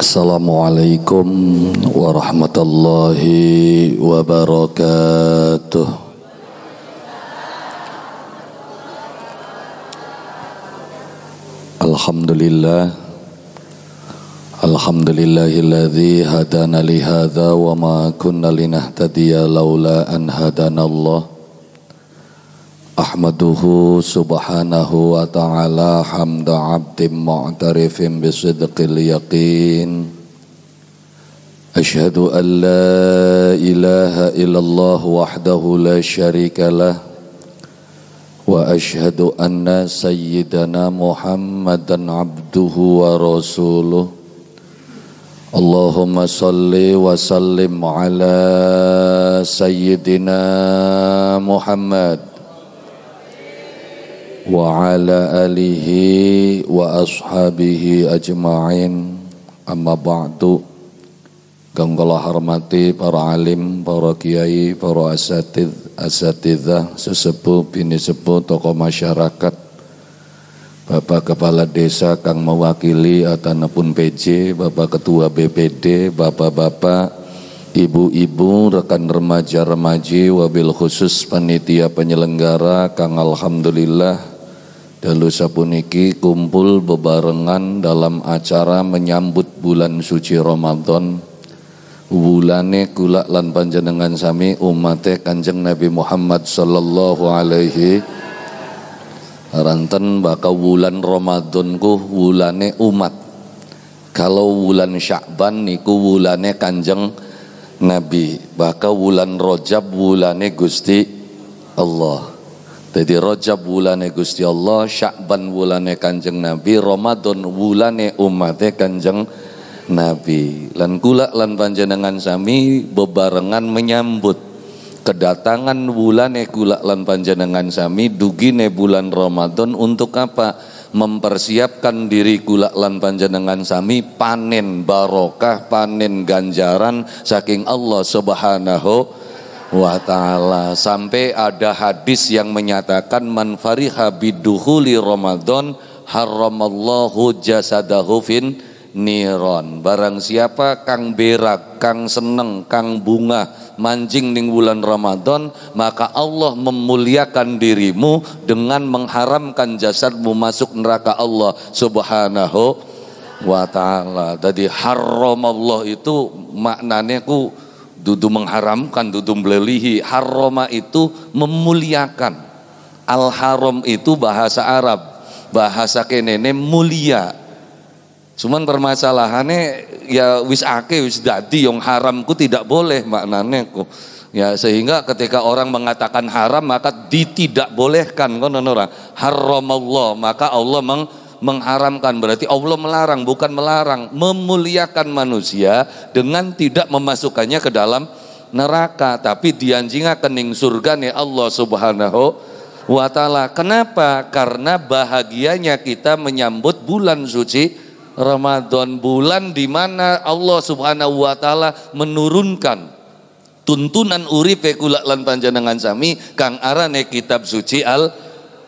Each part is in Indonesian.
Assalamualaikum warahmatullahi wabarakatuh. Alhamdulillah Alhamdulillahilladzi hadana li wa ma kunna linahtadiya laula an أحمده سبحانه وتعالى حمد عبد معترف بصدق اليقين أشهد أن لا إله إلا الله وحده لا شريك له وأشهد أن سيدنا محمدا عبده ورسوله اللهم صل وسلم على سيدنا محمد وعلى آله وأصحابه أجمعين أما بعد Kang kula hormati para alim, para kiai, para asatid, asatidah, sesepuh, bini sepuh, tokoh masyarakat, Bapak Kepala Desa Kang mewakili atanapun PJ, Bapak Ketua BPD, Bapak-bapak, ibu-ibu, rekan remaja-remaji, wabil khusus panitia penyelenggara Kang Alhamdulillah Dalu sapuniki kumpul bebarengan dalam acara menyambut bulan suci Ramadan. Wulane kulak lan panjenengan sami umate Kanjeng Nabi Muhammad sallallahu alaihi Ranten bakal wulan Ramadan ku wulane umat. Kalau wulan syakban niku wulane Kanjeng Nabi, bakal wulan rojab wulane Gusti Allah. Jadi rojab wulane Gusti Allah, Syakban wulane Kanjeng Nabi, Ramadan wulane umate Kanjeng Nabi. Lan kula lan panjenengan sami bebarengan menyambut kedatangan wulane kula lan panjenengan sami Dugi ne bulan Ramadan untuk apa? mempersiapkan diri kula lan panjenengan sami panen barokah panen ganjaran saking Allah Subhanahu wa taala sampai ada hadis yang menyatakan man fariha biduhuli Ramadan haramallahu jasadahu fin niron barang siapa kang berak kang seneng kang bunga mancing ning bulan Ramadan maka Allah memuliakan dirimu dengan mengharamkan jasadmu masuk neraka Allah subhanahu wa ta'ala jadi haram itu maknanya ku Dudu mengharamkan, dudu melelihi. Haroma itu memuliakan. Al-haram itu bahasa Arab. Bahasa kenene mulia. Cuman permasalahannya ya wis ake wis dadi yang haramku tidak boleh maknanya ku, Ya sehingga ketika orang mengatakan haram maka ditidakbolehkan kan orang haram Allah maka Allah meng mengharamkan berarti Allah melarang bukan melarang memuliakan manusia dengan tidak memasukkannya ke dalam neraka tapi dianjinga kening surga nih Allah subhanahu wa ta'ala kenapa? karena bahagianya kita menyambut bulan suci Ramadan bulan di mana Allah subhanahu wa ta'ala menurunkan tuntunan uripe kula lan panjenengan sami kang arane kitab suci al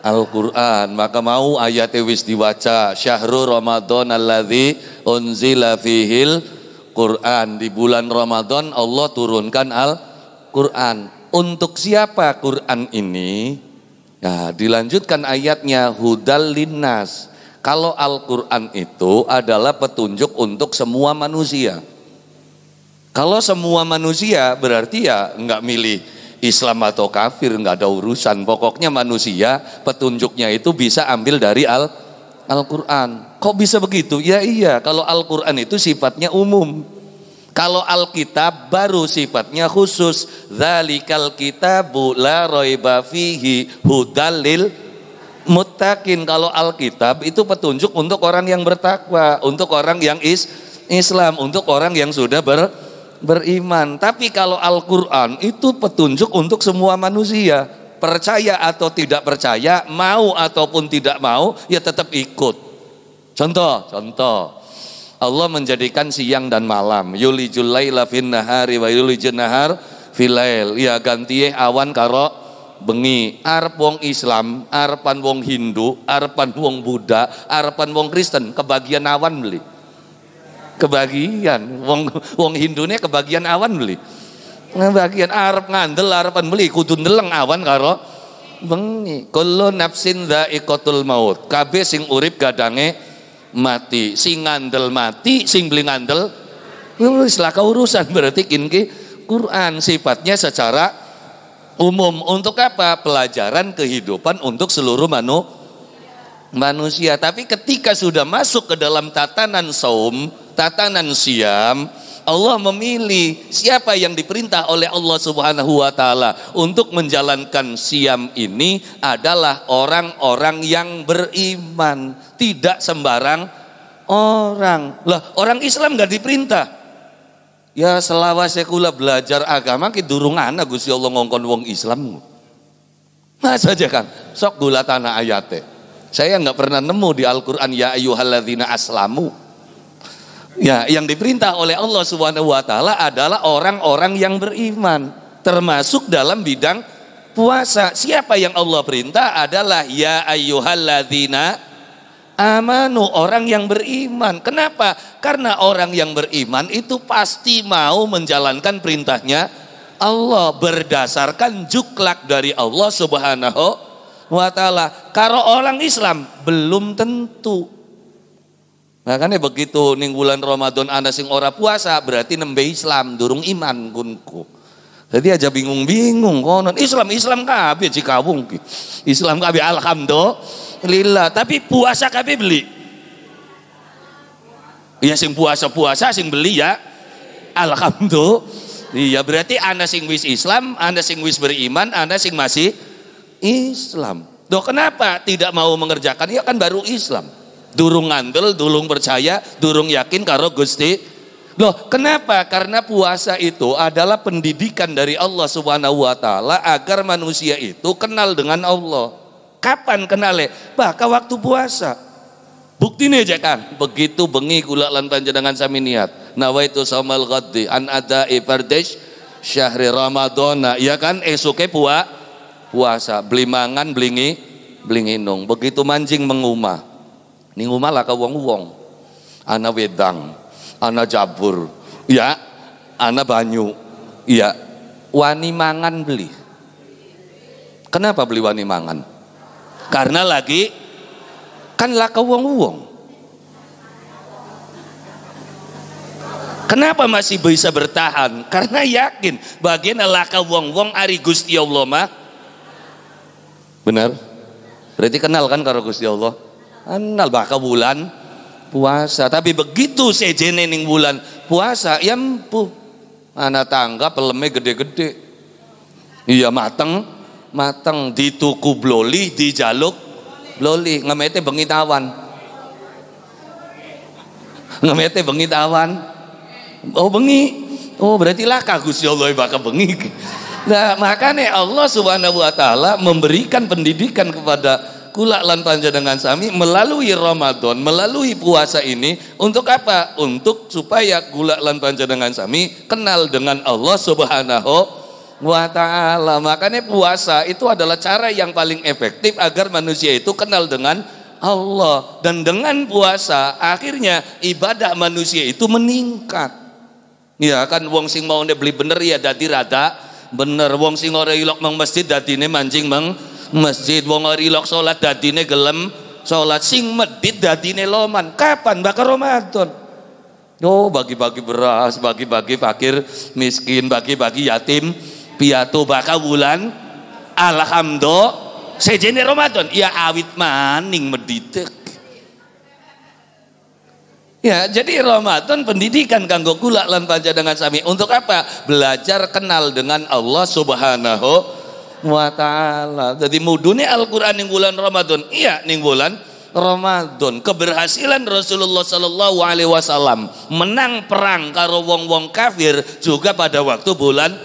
Al-Quran maka mau ayat wis diwaca syahrul Ramadan alladhi unzila fihil Quran di bulan Ramadan Allah turunkan Al-Quran untuk siapa Quran ini ya dilanjutkan ayatnya hudal linnas kalau Al-Quran itu adalah petunjuk untuk semua manusia kalau semua manusia berarti ya nggak milih Islam atau kafir nggak ada urusan pokoknya manusia petunjuknya itu bisa ambil dari al Al-Quran kok bisa begitu ya iya kalau Al-Quran itu sifatnya umum kalau Alkitab baru sifatnya khusus zalikal kitabu la roiba fihi hudalil Mutakin kalau Alkitab itu petunjuk untuk orang yang bertakwa untuk orang yang is Islam untuk orang yang sudah ber beriman. Tapi kalau Al-Quran itu petunjuk untuk semua manusia. Percaya atau tidak percaya, mau ataupun tidak mau, ya tetap ikut. Contoh, contoh. Allah menjadikan siang dan malam. Yuli julaila fin nahari wa yuli jenahar filail. Ya gantiye awan karo bengi arep wong Islam, arepan wong Hindu, arepan wong Buddha, arepan wong Kristen kebagian awan beli kebagian wong wong Hindunya kebagian awan beli kebagian Arab ngandel Araban beli kudu ndeleng awan karo bengi kullu nafsin ikotul maut kabeh sing urip gadange mati sing ngandel mati sing beli ngandel wis lah urusan berarti kinki Quran sifatnya secara umum untuk apa pelajaran kehidupan untuk seluruh manusia manusia. Tapi ketika sudah masuk ke dalam tatanan saum, tatanan siam, Allah memilih siapa yang diperintah oleh Allah Subhanahu wa taala untuk menjalankan siam ini adalah orang-orang yang beriman, tidak sembarang orang. Lah, orang Islam gak diperintah. Ya selawas sekula ya, belajar agama ke durung ana Gusti Allah ngongkon wong Islam. Masa nah, aja kan, sok gula tanah ayate. Saya nggak pernah nemu di Al-Quran ya ayuhalladzina aslamu Ya, yang diperintah oleh Allah Subhanahu wa taala adalah orang-orang yang beriman, termasuk dalam bidang puasa. Siapa yang Allah perintah adalah ya ayyuhalladzina amanu, orang yang beriman. Kenapa? Karena orang yang beriman itu pasti mau menjalankan perintahnya Allah berdasarkan juklak dari Allah Subhanahu wa taala. Kalau orang Islam belum tentu Nah, kan ya begitu ning bulan Ramadan ana sing ora puasa berarti nembe Islam, durung iman kunku. Jadi aja bingung-bingung konon Islam Islam kabeh cikawung ki. Islam kabeh alhamdulillah, tapi puasa kabeh beli. Ya sing puasa-puasa sing beli ya. Alhamdulillah. Iya berarti ana sing wis Islam, ana sing wis beriman, ana sing masih Islam. Do kenapa tidak mau mengerjakan? Ya kan baru Islam durung ngandel, durung percaya, durung yakin karo Gusti. Loh, kenapa? Karena puasa itu adalah pendidikan dari Allah Subhanahu wa taala agar manusia itu kenal dengan Allah. Kapan kenalnya? Bahkan waktu puasa. Bukti nih aja kan. Begitu bengi gula lantan jenengan sami niat. itu samal ghaddi an ada ibardesh syahri ramadona. Ya kan esoknya puasa puasa. Beli mangan, belingi, nung Begitu mancing mengumah ning omah wong-wong ana wedang ana jabur, ya ana banyu ya wani mangan beli kenapa beli wani mangan karena lagi kan laka wong-wong Kenapa masih bisa bertahan? Karena yakin bagian laka wong-wong ari Gusti Allah mah. Benar? Berarti kenal kan karo Gusti Allah? Anal kan bakal bulan puasa. Tapi begitu sejene ning bulan puasa, ya empuh. Anak tangga peleme gede-gede. Iya mateng, mateng di tuku bloli, di jaluk bloli. Ngemete bengi awan. Ngemete bengi awan. Oh bengi. Oh berarti lah kagus ya Allah bakal bengi. Nah makanya Allah subhanahu wa ta'ala memberikan pendidikan kepada kula lan dengan sami melalui Ramadan, melalui puasa ini untuk apa? Untuk supaya kula lan dengan sami kenal dengan Allah Subhanahu wa taala. Makanya puasa itu adalah cara yang paling efektif agar manusia itu kenal dengan Allah dan dengan puasa akhirnya ibadah manusia itu meningkat. Ya kan wong sing mau beli bener ya dadi rada bener wong sing ora ilok mang masjid dadine mancing meng masjid wong rilok salat dadine gelem salat sing medit dadine loman kapan bakal Ramadan oh bagi-bagi beras bagi-bagi fakir miskin bagi-bagi yatim piatu bakal bulan alhamdulillah sejene Ramadan ya awit maning meditek Ya, jadi Ramadan pendidikan kanggo kula lan panjenengan sami. Untuk apa? Belajar kenal dengan Allah Subhanahu wa taala. Jadi mudune Al-Qur'an ning bulan Ramadan. Iya ning bulan Ramadan. Keberhasilan Rasulullah sallallahu alaihi wasallam menang perang karo wong-wong kafir juga pada waktu bulan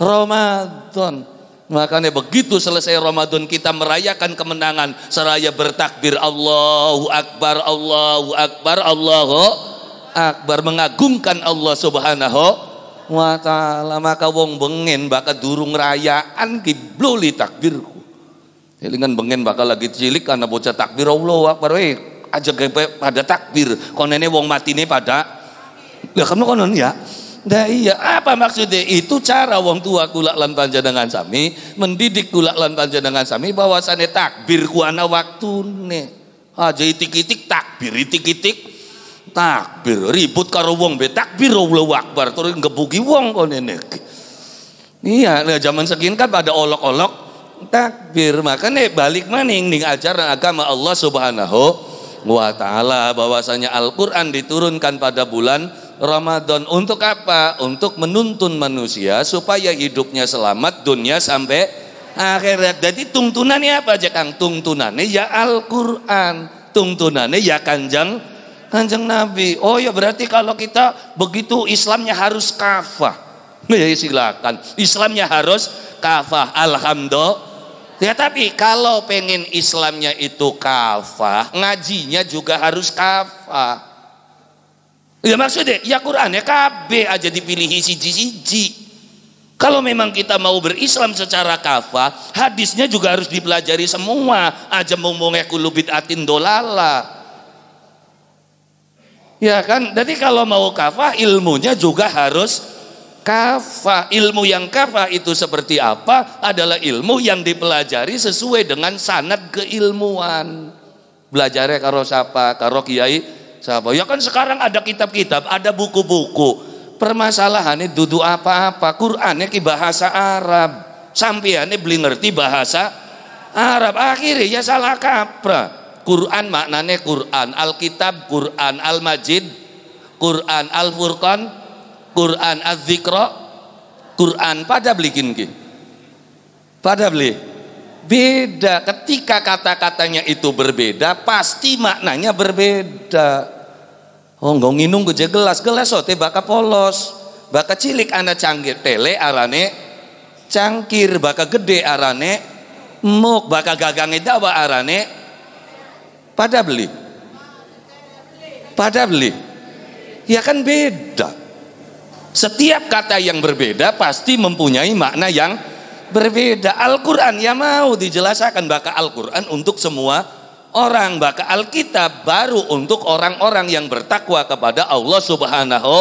Ramadan. Makanya begitu selesai Ramadan kita merayakan kemenangan seraya bertakbir Allahu Akbar, Allahu Akbar, Allahu Akbar mengagungkan Allah Subhanahu wa wa ta'ala maka wong bengen bakal durung rayaan kibluli takbirku dengan bengen bakal lagi cilik karena bocah takbir Allah wakbar we aja pada takbir konene wong mati matine pada ya kamu konon ya Nah iya, apa maksudnya? Itu cara wong tua kulak lan dengan sami mendidik kulak lan dengan sami bahwasannya takbir ku ana waktune. Aja itik-itik takbir itik-itik takbir ribut karo wong be takbir Allahu akbar terus ngebugi wong kok ini iya nah zaman sekian kan ada olok-olok takbir makanya balik maning ning ajaran agama Allah subhanahu wa ta'ala bahwasanya Al-Quran diturunkan pada bulan Ramadan untuk apa? Untuk menuntun manusia supaya hidupnya selamat dunia sampai akhirat. Jadi tuntunannya apa aja Kang? Tuntunannya ya Al-Qur'an. Tuntunannya ya Kanjeng kanjeng Nabi. Oh ya berarti kalau kita begitu Islamnya harus kafah. Ya silakan. Islamnya harus kafah. Alhamdulillah. Ya tapi kalau pengen Islamnya itu kafah, ngajinya juga harus kafah. Ya maksudnya, ya Quran ya KB aja dipilih siji-siji. Kalau memang kita mau berislam secara kafah, hadisnya juga harus dipelajari semua. Aja mumbungnya kulubit atin dolala. Ya kan? Jadi kalau mau kafah ilmunya juga harus kafah. Ilmu yang kafah itu seperti apa? Adalah ilmu yang dipelajari sesuai dengan sanat keilmuan. Belajarnya karo siapa? Karo kiai siapa? Ya kan sekarang ada kitab-kitab, ada buku-buku. Permasalahannya duduk apa-apa. Qurannya ki bahasa Arab. Sampiannya beli ngerti bahasa Arab. Akhirnya ya salah kaprah Quran maknanya Quran, Alkitab Quran, Al-Majid Quran, Al-Furqan Quran Az-Zikra Quran pada belikin ki. Pada beli. Beda ketika kata-katanya itu berbeda, pasti maknanya berbeda. Oh, gak nginum geje gelas gelas oh, baka polos, baka cilik anak cangkir tele arane cangkir, baka gede arane muk, baka gagang dawa arane pada beli. Pada beli. Ya kan beda. Setiap kata yang berbeda pasti mempunyai makna yang berbeda. Al-Quran ya mau dijelaskan baka Al-Quran untuk semua orang. Baka Alkitab baru untuk orang-orang yang bertakwa kepada Allah subhanahu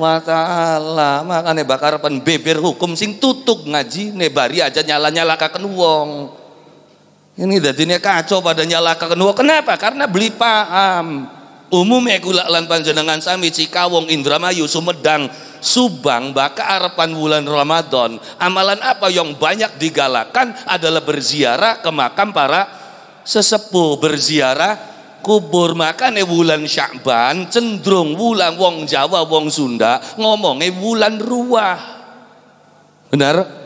wa ta'ala. Makanya bakar pen beber hukum sing tutup ngaji nebari aja nyala-nyala kaken wong. Ini jadinya kacau pada nyala kedua. Kenapa? Karena beli paham. Umumnya kula lan panjenengan sami Cikawong, Indramayu, Sumedang, Subang baka arepan bulan Ramadan amalan apa yang banyak digalakan adalah berziarah ke makam para sesepuh berziarah kubur makane bulan Syakban cenderung bulan wong Jawa wong Sunda ngomongnya bulan ruah benar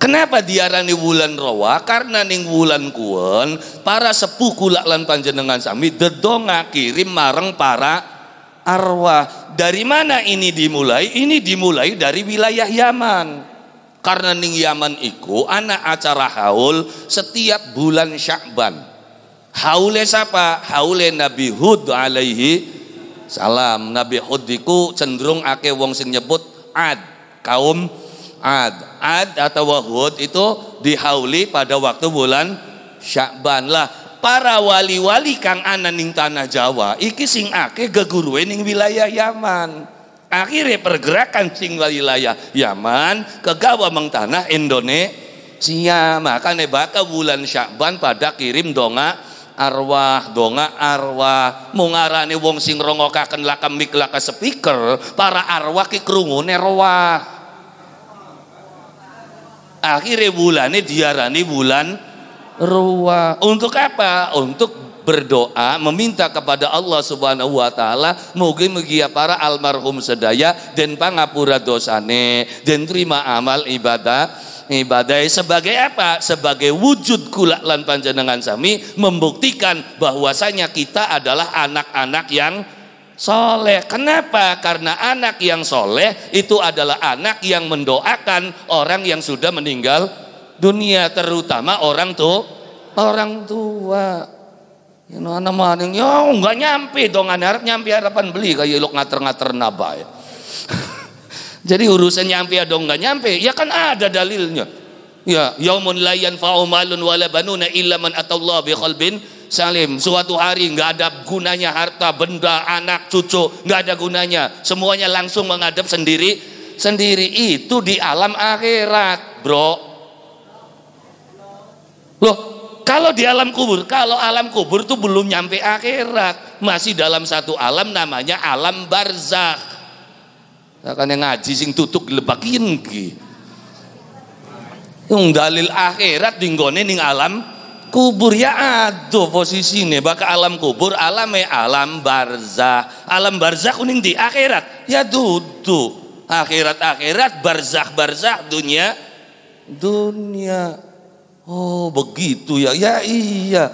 Kenapa diarani wulan rawa? Karena ning wulan kuon para sepuh kula lan panjenengan sami dedonga kirim mareng para arwah. Dari mana ini dimulai? Ini dimulai dari wilayah Yaman. Karena ning Yaman iku anak acara haul setiap bulan Syakban. Haule siapa? Haule Nabi Hud alaihi salam. Nabi Hud iku cenderung ake wong sing nyebut Ad, kaum Ad. Ad atau Wahud itu dihauli pada waktu bulan Syakban lah para wali-wali kang Anan ning tanah Jawa iki sing ake geguruwe ning wilayah Yaman akhirnya pergerakan sing wilayah Yaman ke gawa tanah Indonesia nebak nebaka bulan Syakban pada kirim donga arwah donga arwah mungarane wong sing rongokaken lakam miklaka speaker para arwah ki krungune rowah Akhirnya bulan ini diarani bulan ruwa. Untuk apa? Untuk berdoa, meminta kepada Allah Subhanahu wa taala mugi megia para almarhum sedaya dan pangapura dosane dan terima amal ibadah ibadah sebagai apa? Sebagai wujud kula lan panjenengan sami membuktikan bahwasanya kita adalah anak-anak yang soleh. Kenapa? Karena anak yang soleh itu adalah anak yang mendoakan orang yang sudah meninggal dunia, terutama orang tua. Orang tua. Ya, anak maning, ya nggak nyampe dong, anak harap nyampe harapan beli kayak lo ngater-ngater naba ya. Jadi urusan nyampe ya dong nggak nyampe, ya kan ada dalilnya. Ya, yaumun layan fa'umalun wala banuna illa man atallahu bi Salim suatu hari nggak ada gunanya harta benda anak cucu nggak ada gunanya semuanya langsung menghadap sendiri sendiri itu di alam akhirat bro loh kalau di alam kubur kalau alam kubur itu belum nyampe akhirat masih dalam satu alam namanya alam barzakh kan yang ngaji sing tutup lebakin ki yang dalil akhirat dinggone ning alam kubur ya aduh posisi ini bakal alam kubur alam alam barzah alam barzah kuning di akhirat ya duduk akhirat akhirat barzah barzah dunia dunia oh begitu ya ya iya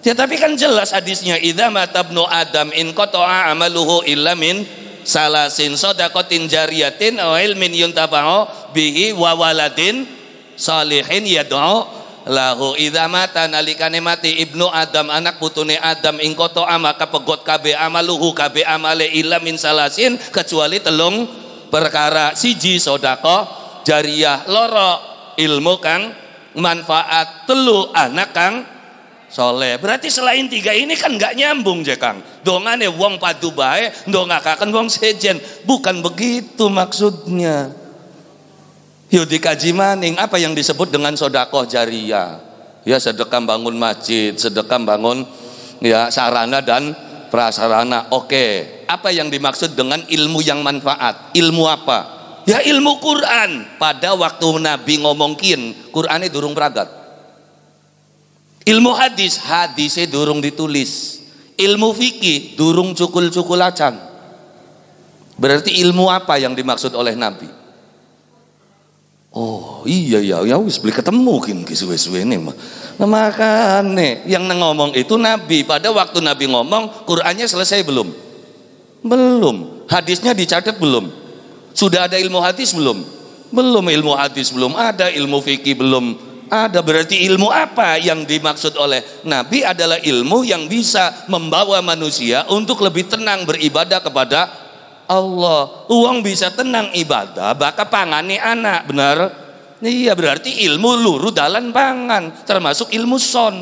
ya tapi kan jelas hadisnya idza matabnu adam in qata'a amaluhu illa min salasin sodakotin jariyatin o ilmin yuntafa'u bihi wa waladin salihin yad'u lahu idza mata nalikane mati ibnu adam anak putune adam ing koto ama kapegot kabe amaluhu kabe amale illa min salasin kecuali telung perkara siji sodako jariah loro ilmu kang manfaat telu anak kang soleh berarti selain tiga ini kan nggak nyambung je kang dongane wong padu bae dongakakan wong sejen bukan begitu maksudnya Yo dikaji maning apa yang disebut dengan sodakoh jariah ya sedekah bangun masjid sedekah bangun ya sarana dan prasarana oke apa yang dimaksud dengan ilmu yang manfaat ilmu apa ya ilmu Quran pada waktu Nabi ngomongkin itu durung beragat. ilmu hadis hadisnya durung ditulis ilmu fikih durung cukul cukul acang. berarti ilmu apa yang dimaksud oleh Nabi Oh iya iya ya wis beli ketemu kin kiswe suwe-suwe ini mah. Nah, makane yang ngomong itu Nabi. Pada waktu Nabi ngomong Qurannya selesai belum? Belum. Hadisnya dicatat belum? Sudah ada ilmu hadis belum? Belum ilmu hadis belum ada, ilmu fikih belum ada. Berarti ilmu apa yang dimaksud oleh Nabi adalah ilmu yang bisa membawa manusia untuk lebih tenang beribadah kepada Allah. Uang bisa tenang ibadah, baka pangani anak, benar? Iya berarti ilmu luru dalan pangan, termasuk ilmu son.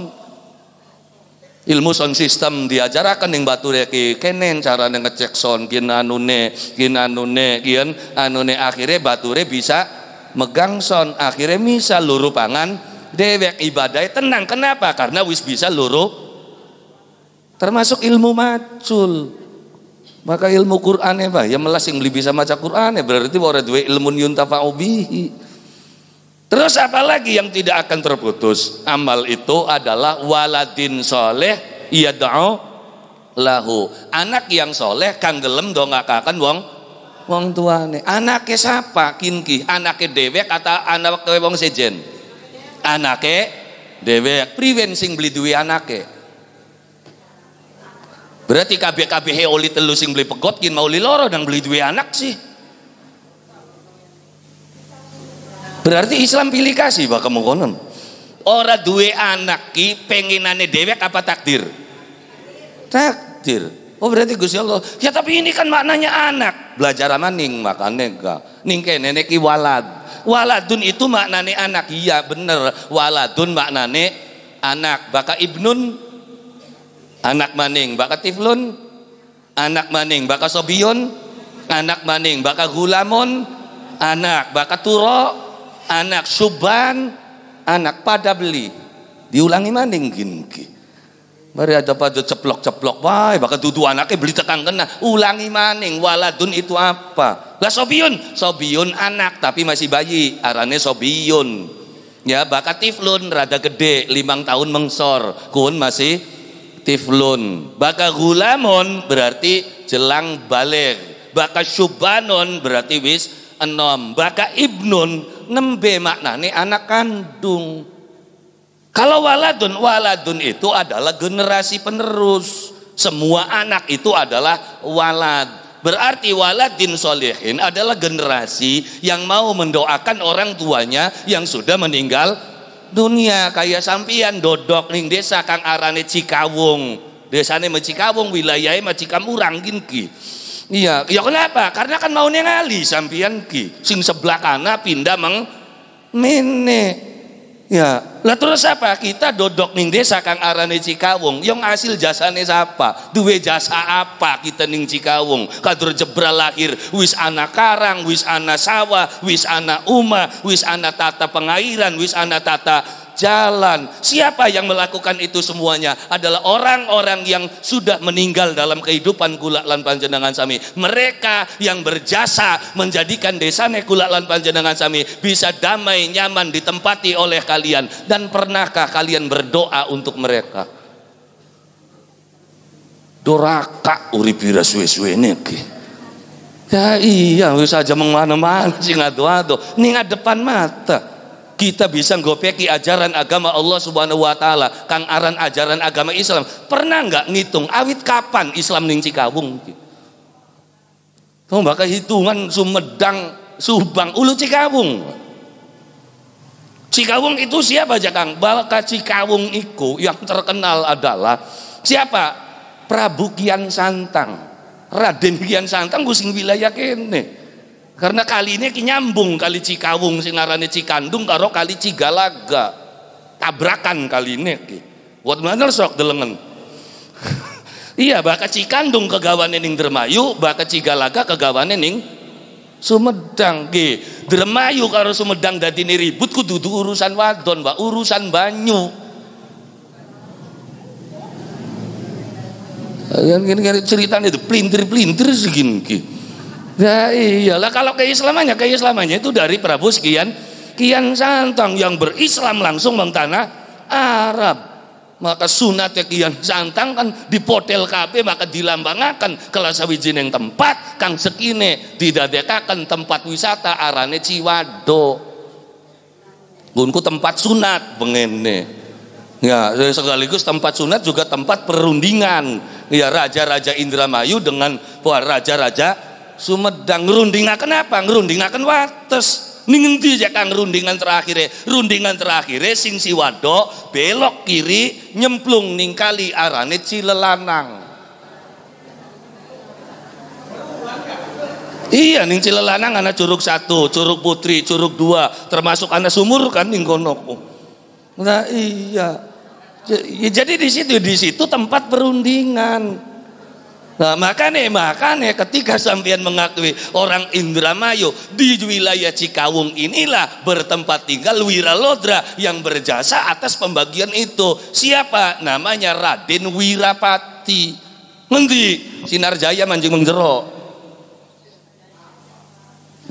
Ilmu son sistem diajarakan yang batu reki kenen cara ngecek son kin anune kin anune kin anune akhirnya bature bisa megang son akhirnya bisa luru pangan dewek ibadah tenang kenapa karena wis bisa luru termasuk ilmu macul maka ilmu Quran ya bah, ya melas yang lebih bisa maca Quran ya berarti orang dua ilmu yuntafa'u bihi. Terus apa lagi yang tidak akan terputus? Amal itu adalah waladin soleh yada'u lahu. Anak yang soleh kang gelem akan wong wong tua nih. Anaknya siapa? Kinki. Anaknya dewek atau anak wong sejen? Anaknya dewek. Priwen sing beli anaknya. Berarti kabeh-kabeh oli telu sing beli pegot kin mau loro dan beli dua anak sih. Berarti Islam pilih kasih bakal mengkonon. orang dua anak ki penginane dewek apa takdir? Takdir. Oh berarti Gusti Allah. Ya tapi ini kan maknanya anak. Belajar maning makane enggak. Ning nenek ki walad. Waladun itu maknane anak. Iya bener. Waladun maknane anak. Baka ibnun anak maning baka tiflun anak maning baka sobiyun anak maning baka gulamon anak baka turo anak suban anak pada beli diulangi maning gini. Mari ada pada ceplok-ceplok, wah, baka dudu anaknya beli tekan kena. Ulangi maning, waladun itu apa? Lah sobiyun, sobiyun anak tapi masih bayi, arane sobiyun. Ya, bakat tiflun rada gede, limang tahun mengsor, kun masih tiflun baka gulamun berarti jelang balik baka syubanun berarti wis enom baka ibnun nembe maknani anak kandung kalau waladun waladun itu adalah generasi penerus semua anak itu adalah walad Berarti waladin solehin adalah generasi yang mau mendoakan orang tuanya yang sudah meninggal dunia kayak sampian dodok ning desa kang arane Cikawung desane Cikawung wilayahnya Cikamurang gini, ki iya ya kenapa karena kan maunya ngali sampian ki sing sebelah kana pindah meng mene Ya, lah terus apa? Kita dodok ning desa kang arane Cikawung, yang hasil jasane siapa? Duwe jasa apa kita ning Cikawung? Kadur jebral lahir, wis anak karang, wis anak sawah, wis anak uma, wis anak tata pengairan, wis anak tata jalan. Siapa yang melakukan itu semuanya? Adalah orang-orang yang sudah meninggal dalam kehidupan Kulaklan panjenengan sami. Mereka yang berjasa menjadikan desa Kulaklan panjenengan sami bisa damai, nyaman ditempati oleh kalian. Dan pernahkah kalian berdoa untuk mereka? Doraka uripira suwe-suwe niki. Ya iya, wis aja mengmana-mana sih ngadu adu, ning depan mata. Kita bisa ngopeki ajaran agama Allah Subhanahu wa taala, kang aran ajaran agama Islam. Pernah nggak ngitung awit kapan Islam ning Cikawung? Kau oh, bakal hitungan Sumedang, Subang, Ulu Cikawung. Cikawung itu siapa aja Kang? Bahwa Cikawung itu yang terkenal adalah siapa? Prabu Kian Santang. Raden Kian Santang gusing wilayah kene. Karena kali ini nyambung kali Cikawung arane Cikandung karo kali Cigalaga. Tabrakan kali ini. Buat mana sok delengen? iya, bakal Cikandung kegawane ning Dermayu, bakal Cigalaga kegawane ning Sumedang ki Dermayu karo Sumedang dadine ribut kudu urusan wadon, Pak, urusan banyu. ini kan cerita ceritanya itu pelintir-pelintir segini. Nah iyalah kalau keislamannya keislamannya itu dari Prabu sekian kian santang yang berislam langsung bang tanah Arab. Maka sunatnya kian santang kan di potel KB maka dilambangkan kelas wijin yang tempat kang sekine didadekakan tempat wisata arane Ciwado. Gunku tempat sunat bengene. Ya, sekaligus tempat sunat juga tempat perundingan. Ya, raja-raja Indramayu dengan raja-raja Sumedang ngerundingaken apa? Ngerundingaken wates. Ning endi ya Kang rundingan terakhir, Rundingan terakhir, sing wado belok kiri nyemplung ning kali arane Cilelanang. Iya ning Cilelanang ana curug satu, curug putri, curug dua, termasuk ana sumur kan ning konoku. Nah iya. jadi di situ di situ tempat perundingan. Nah makanya makanya ketika sampean mengakui orang Indramayu di wilayah Cikawung inilah bertempat tinggal Wiralodra yang berjasa atas pembagian itu. Siapa? Namanya Raden Wirapati. Nanti Sinar Jaya manjing mengjero.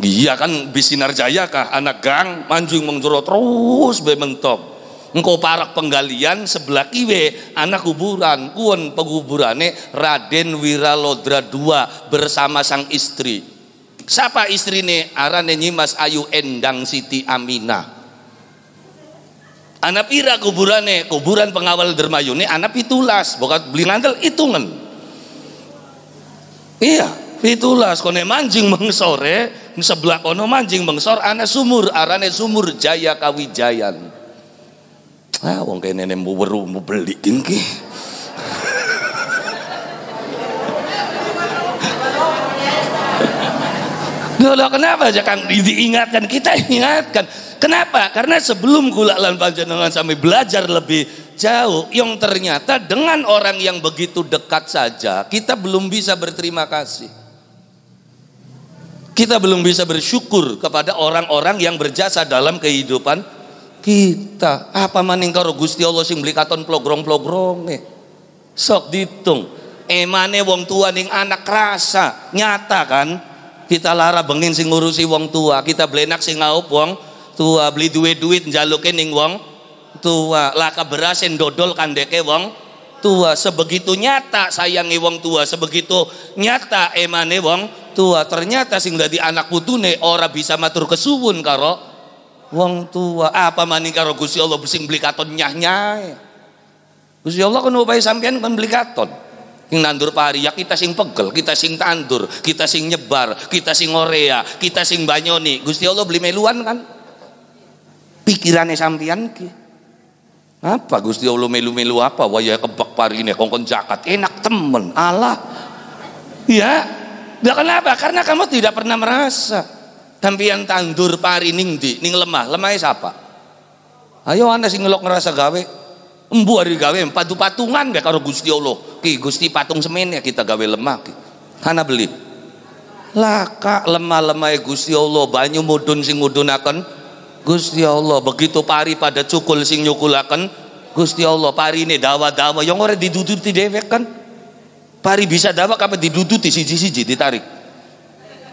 Iya kan bis Sinar Jaya kah anak gang manjung mengjero terus be mentok engko parak penggalian sebelah kiwe anak kuburan kuon penguburane Raden Wiralodra dua bersama sang istri siapa istri istrine arane Nyimas Ayu Endang Siti Amina anak pira kuburane kuburan pengawal dermayuni anak pitulas bokat beli nantel hitungan iya pitulas kone manjing mengsore sebelah kono manjing mengsor anak sumur arane sumur jaya kawijayan Nah, wong kayak nenek mau beru mau beli ki. Dulu kenapa aja Kang diingatkan kita ingatkan. Kenapa? Karena sebelum gula lan panjenengan sampai belajar lebih jauh, yang ternyata dengan orang yang begitu dekat saja kita belum bisa berterima kasih. Kita belum bisa bersyukur kepada orang-orang yang berjasa dalam kehidupan kita apa ah, maning karo Gusti Allah sing beli katon plogrong-plogrong nih sok ditung emane wong tua ning anak rasa nyata kan kita lara bengin sing ngurusi wong tua kita belenak sing ngaup wong tua beli duit-duit njaluke ning wong tua laka berasin dodol kandeke wong tua sebegitu nyata sayangi wong tua sebegitu nyata emane wong tua ternyata sing dadi anak putune ora bisa matur kesuwun karo wong tua ah, apa maning karo Gusti Allah sing beli katon nyah-nyah Gusti Allah kan upahi sampean kan beli katon sing nandur pari ya kita sing pegel kita sing tandur kita sing nyebar kita sing orea, kita sing banyoni Gusti Allah beli meluan kan pikirannya sampean ki apa Gusti Allah melu-melu apa waya kebak pari ini kongkon jakat enak temen Allah ya Nah, kenapa? Karena kamu tidak pernah merasa. Sampian tandur pari ning di, ning lemah, lemahnya siapa? Ayo anda sing ngelok ngerasa gawe, embu hari gawe, patu patungan ya kalau gusti allah, ki gusti patung semen ya kita gawe lemah, ki. Hana beli, laka lemah lemah gusti allah, banyu mudun sing mudun akan, gusti allah, begitu pari pada cukul sing nyukul akan, gusti allah, pari ini dawa dawa, yang orang diduduti dewek kan, pari bisa dawa kapan diduduti siji siji ditarik,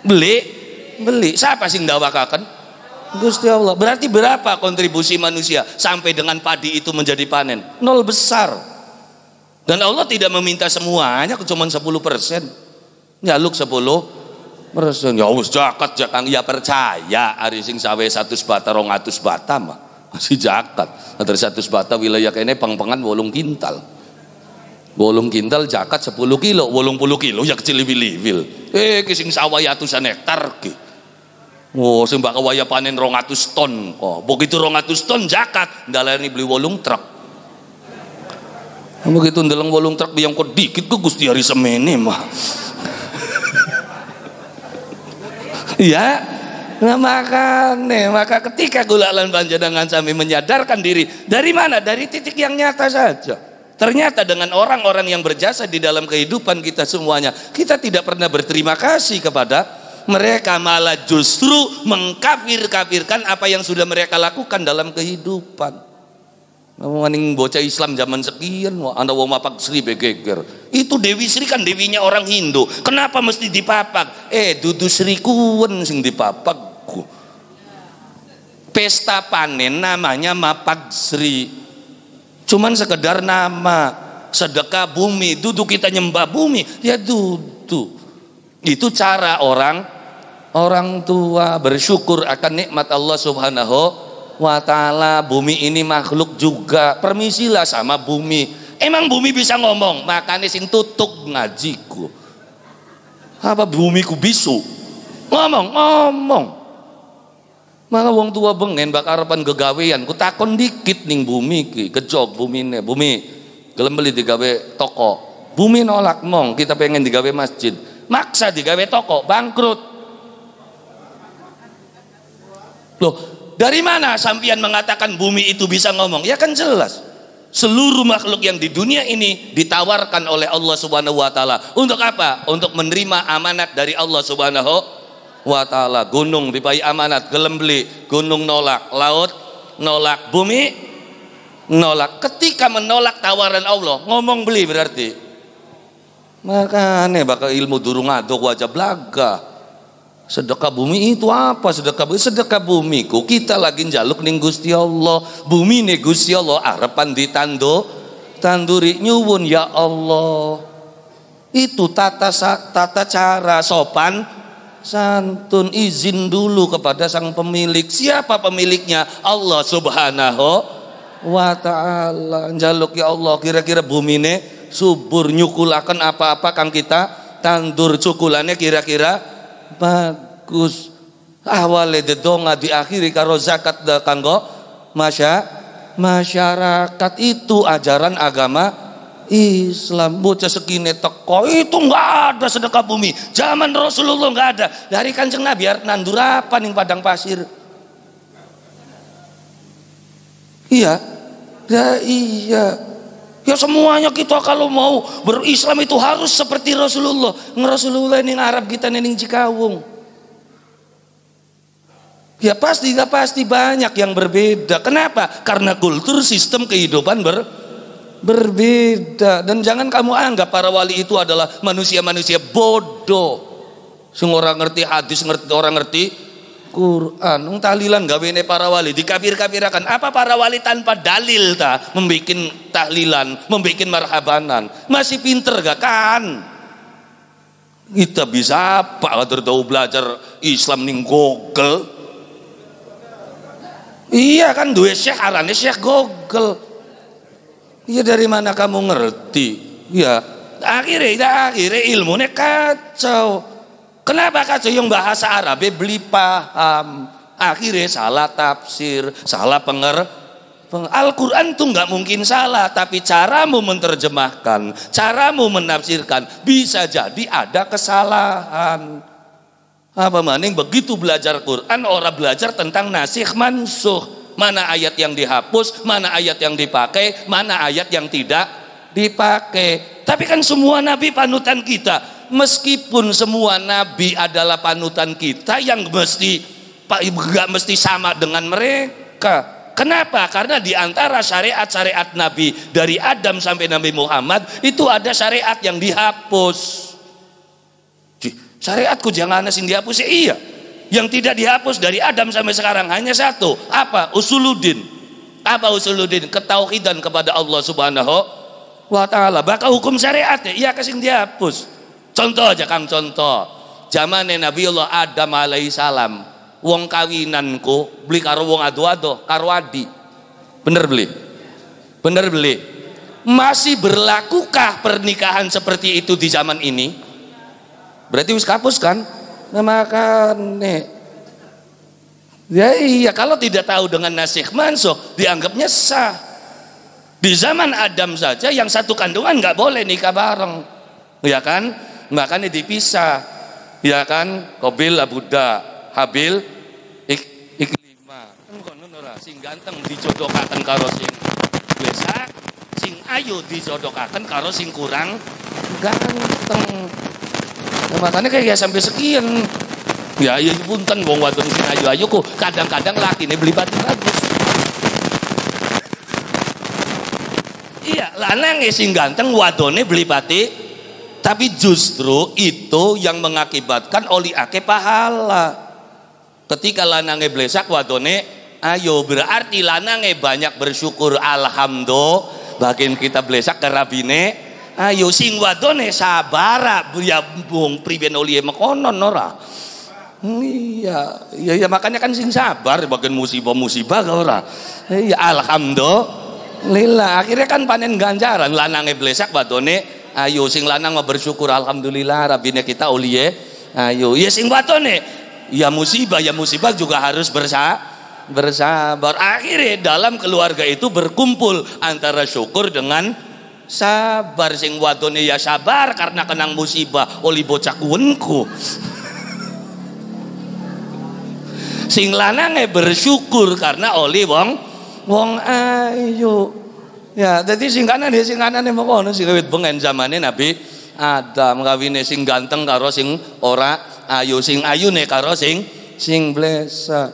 beli beli siapa sing dakwakan Gusti Allah berarti berapa kontribusi manusia sampai dengan padi itu menjadi panen nol besar dan Allah tidak meminta semuanya cuma 10 persen nyaluk 10 persen ya wis jakat, jakang ya percaya hari sing sawe 100 bata 200 bata mah masih jakat. Nah, dari satu sebata wilayah kayaknya pengpengan wolung kintal Bolong kintal jakat 10 kilo, bolong puluh kilo ya kecil lebih Eh, kising sawah tusan hektar Gitu. Wow, oh, sembako bakal waya panen rongatus ton. Oh, begitu rongatus ton zakat ndalani beli wolung truk. Begitu ndeleng wolung truk biang kok dikit ke Gusti hari semene mah. Iya, nah nih, maka ketika gulalan panjenengan sami menyadarkan diri dari mana? Dari titik yang nyata saja. Ternyata dengan orang-orang yang berjasa di dalam kehidupan kita semuanya, kita tidak pernah berterima kasih kepada mereka malah justru mengkafir-kafirkan apa yang sudah mereka lakukan dalam kehidupan. Maning bocah Islam zaman sekian, anda mau mapak Sri begeger. Itu Dewi Sri kan dewinya orang Hindu. Kenapa mesti dipapak? Eh, dudu Sri kuen sing dipapak. Pesta panen namanya mapak Sri. Cuman sekedar nama. Sedekah bumi, dudu kita nyembah bumi, ya duduk. Itu cara orang orang tua bersyukur akan nikmat Allah Subhanahu wa taala. Bumi ini makhluk juga. Permisilah sama bumi. Emang bumi bisa ngomong? Makanya sing tutuk ngajiku. Apa bumiku bisu? Ngomong, ngomong. malah wong tua bengen bak arepan gegawean, ku takon dikit ning bumi ki, kejob bumine, bumi. Gelem beli digawe toko. Bumi nolak mong, kita pengen digawe masjid maksa digawe toko bangkrut loh dari mana sampian mengatakan bumi itu bisa ngomong ya kan jelas seluruh makhluk yang di dunia ini ditawarkan oleh Allah Subhanahu wa taala untuk apa? Untuk menerima amanat dari Allah Subhanahu wa taala. Gunung dipayi amanat, gelembli, gunung nolak, laut nolak, bumi nolak. Ketika menolak tawaran Allah, ngomong beli berarti Makanya bakal ilmu durung aduk wajah belaga. Sedekah bumi itu apa? Sedekah bumi, sedekah bumiku kita lagi jaluk ning Gusti Allah. Bumi nih Gusti Allah arepan ditando tanduri nyuwun ya Allah. Itu tata tata cara sopan santun izin dulu kepada sang pemilik. Siapa pemiliknya? Allah Subhanahu wa taala. jaluk ya Allah kira-kira bumi nih subur akan apa-apa kang kita tandur cukulannya kira-kira bagus awalnya donga diakhiri karo zakat eh, kanggo masya masyarakat itu ajaran agama Islam bocah segini teko itu nggak ada sedekah bumi zaman Rasulullah nggak ada dari kanjeng Nabi nandur apa nih padang pasir iya ya iya Ya semuanya kita kalau mau berislam itu harus seperti Rasulullah. Rasulullah ini Arab kita ini Cikawung. Ya pasti, gak pasti banyak yang berbeda. Kenapa? Karena kultur sistem kehidupan ber, berbeda. Dan jangan kamu anggap para wali itu adalah manusia-manusia bodoh. Semua orang ngerti hadis, ngerti, orang ngerti Quran. Ung tahlilan ne para wali dikafir-kafirakan. Apa para wali tanpa dalil ta membikin tahlilan, membikin marhabanan. Masih pinter gak kan? Kita bisa apa kader tahu belajar Islam ning Google. Iya kan duwe Syekh arane Syekh Google. Iya dari mana kamu ngerti? Ya akhirnya, akhirnya ilmunya kacau Kenapa kasih yang bahasa Arab beli paham? Akhirnya salah tafsir, salah penger. Al-Quran tuh nggak mungkin salah, tapi caramu menerjemahkan, caramu menafsirkan, bisa jadi ada kesalahan. Apa maning begitu belajar Quran, orang belajar tentang nasih mansuh. Mana ayat yang dihapus, mana ayat yang dipakai, mana ayat yang tidak dipakai. Tapi kan semua nabi panutan kita meskipun semua nabi adalah panutan kita yang mesti pak ibu nggak mesti sama dengan mereka. Kenapa? Karena di antara syariat-syariat Nabi dari Adam sampai Nabi Muhammad itu ada syariat yang dihapus. Syariatku jangan sing dihapus ya iya. Yang tidak dihapus dari Adam sampai sekarang hanya satu, apa? Usuluddin. Apa usuluddin? Ketauhidan kepada Allah Subhanahu wa taala. Bahkan hukum syariatnya iya kasing dihapus. Contoh aja Kang contoh. Zamane Allah Adam salam, wong kawinanku beli karo wong adu-adu karo adi. Bener beli? Bener beli? Masih berlakukah pernikahan seperti itu di zaman ini? Berarti wis kapus kan? Nah, nih? Ya iya, kalau tidak tahu dengan nasih mansuh dianggapnya sah. Di zaman Adam saja yang satu kandungan nggak boleh nikah bareng. Ya kan? Makanya dipisah. Ya kan? Kobil Abuda, Habil ik, Iklima. Kan sing ganteng dijodohkan karo sing biasa, sing ayu dijodohkan karo sing kurang ganteng. Nah, makanya kayak ya sampai sekian. Ya ayu iya, iya, punten wong wadon sing ayu-ayu kok kadang-kadang nih beli batu bagus. Iya, lanang sing ganteng wadone beli batik tapi justru itu yang mengakibatkan oli ake pahala. Ketika lanange blesak wadone ayo berarti lanange banyak bersyukur alhamdulillah bagian kita blesak ke rabine ayo sing wadone sabara ah, ya bung priben oli e mekonon nora. Iya, iya, iya makanya kan sing sabar bagian musibah-musibah ora. Iya alhamdulillah. Lila Akhirnya kan panen ganjaran lanange blesak wadone ayo sing lanang mau bersyukur alhamdulillah rabine kita uliye ayo ya sing waton e. ya musibah ya musibah juga harus bersa bersabar akhirnya dalam keluarga itu berkumpul antara syukur dengan sabar sing waton e ya sabar karena kenang musibah oli bocah kuenku sing lanang e bersyukur karena oli wong wong ayo. Ya, jadi sing nih, ya, sing nih ya, mekono sing wit bengen zamane Nabi Adam kawine sing ganteng karo sing ora ayu sing ayu nih karo sing sing blesa.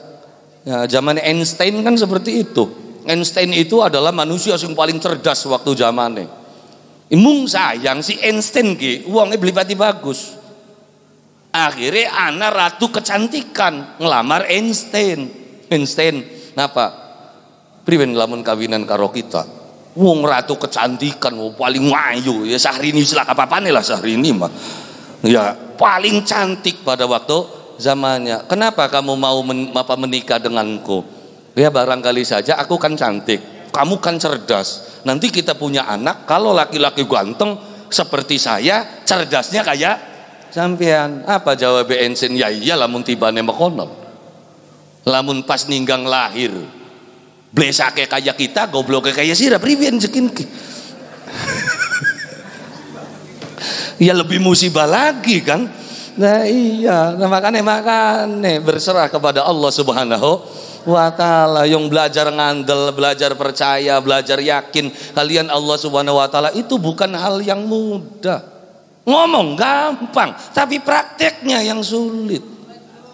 Ya, zaman Einstein kan seperti itu. Einstein itu adalah manusia yang paling cerdas waktu zamannya. Mung sayang si Einstein ki uangnya beli pati bagus. Akhirnya anak ratu kecantikan ngelamar Einstein. Einstein, kenapa? Priwen lamun kawinan karo kita wong ratu kecantikan wong paling ayu ya Sahrini silahkan apa lah Sahrini mah ya paling cantik pada waktu zamannya kenapa kamu mau men, apa menikah denganku ya barangkali saja aku kan cantik kamu kan cerdas nanti kita punya anak kalau laki-laki ganteng seperti saya cerdasnya kayak sampean apa jawab Bensin? ya iyalah muntibane tibane lamun pas ninggang lahir blesake kayak kita gobloke kaya sira pripun jekin ya lebih musibah lagi kan nah iya nah, makanya makanya berserah kepada Allah subhanahu wa ta'ala yang belajar ngandel, belajar percaya, belajar yakin kalian Allah subhanahu wa ta'ala itu bukan hal yang mudah ngomong gampang tapi prakteknya yang sulit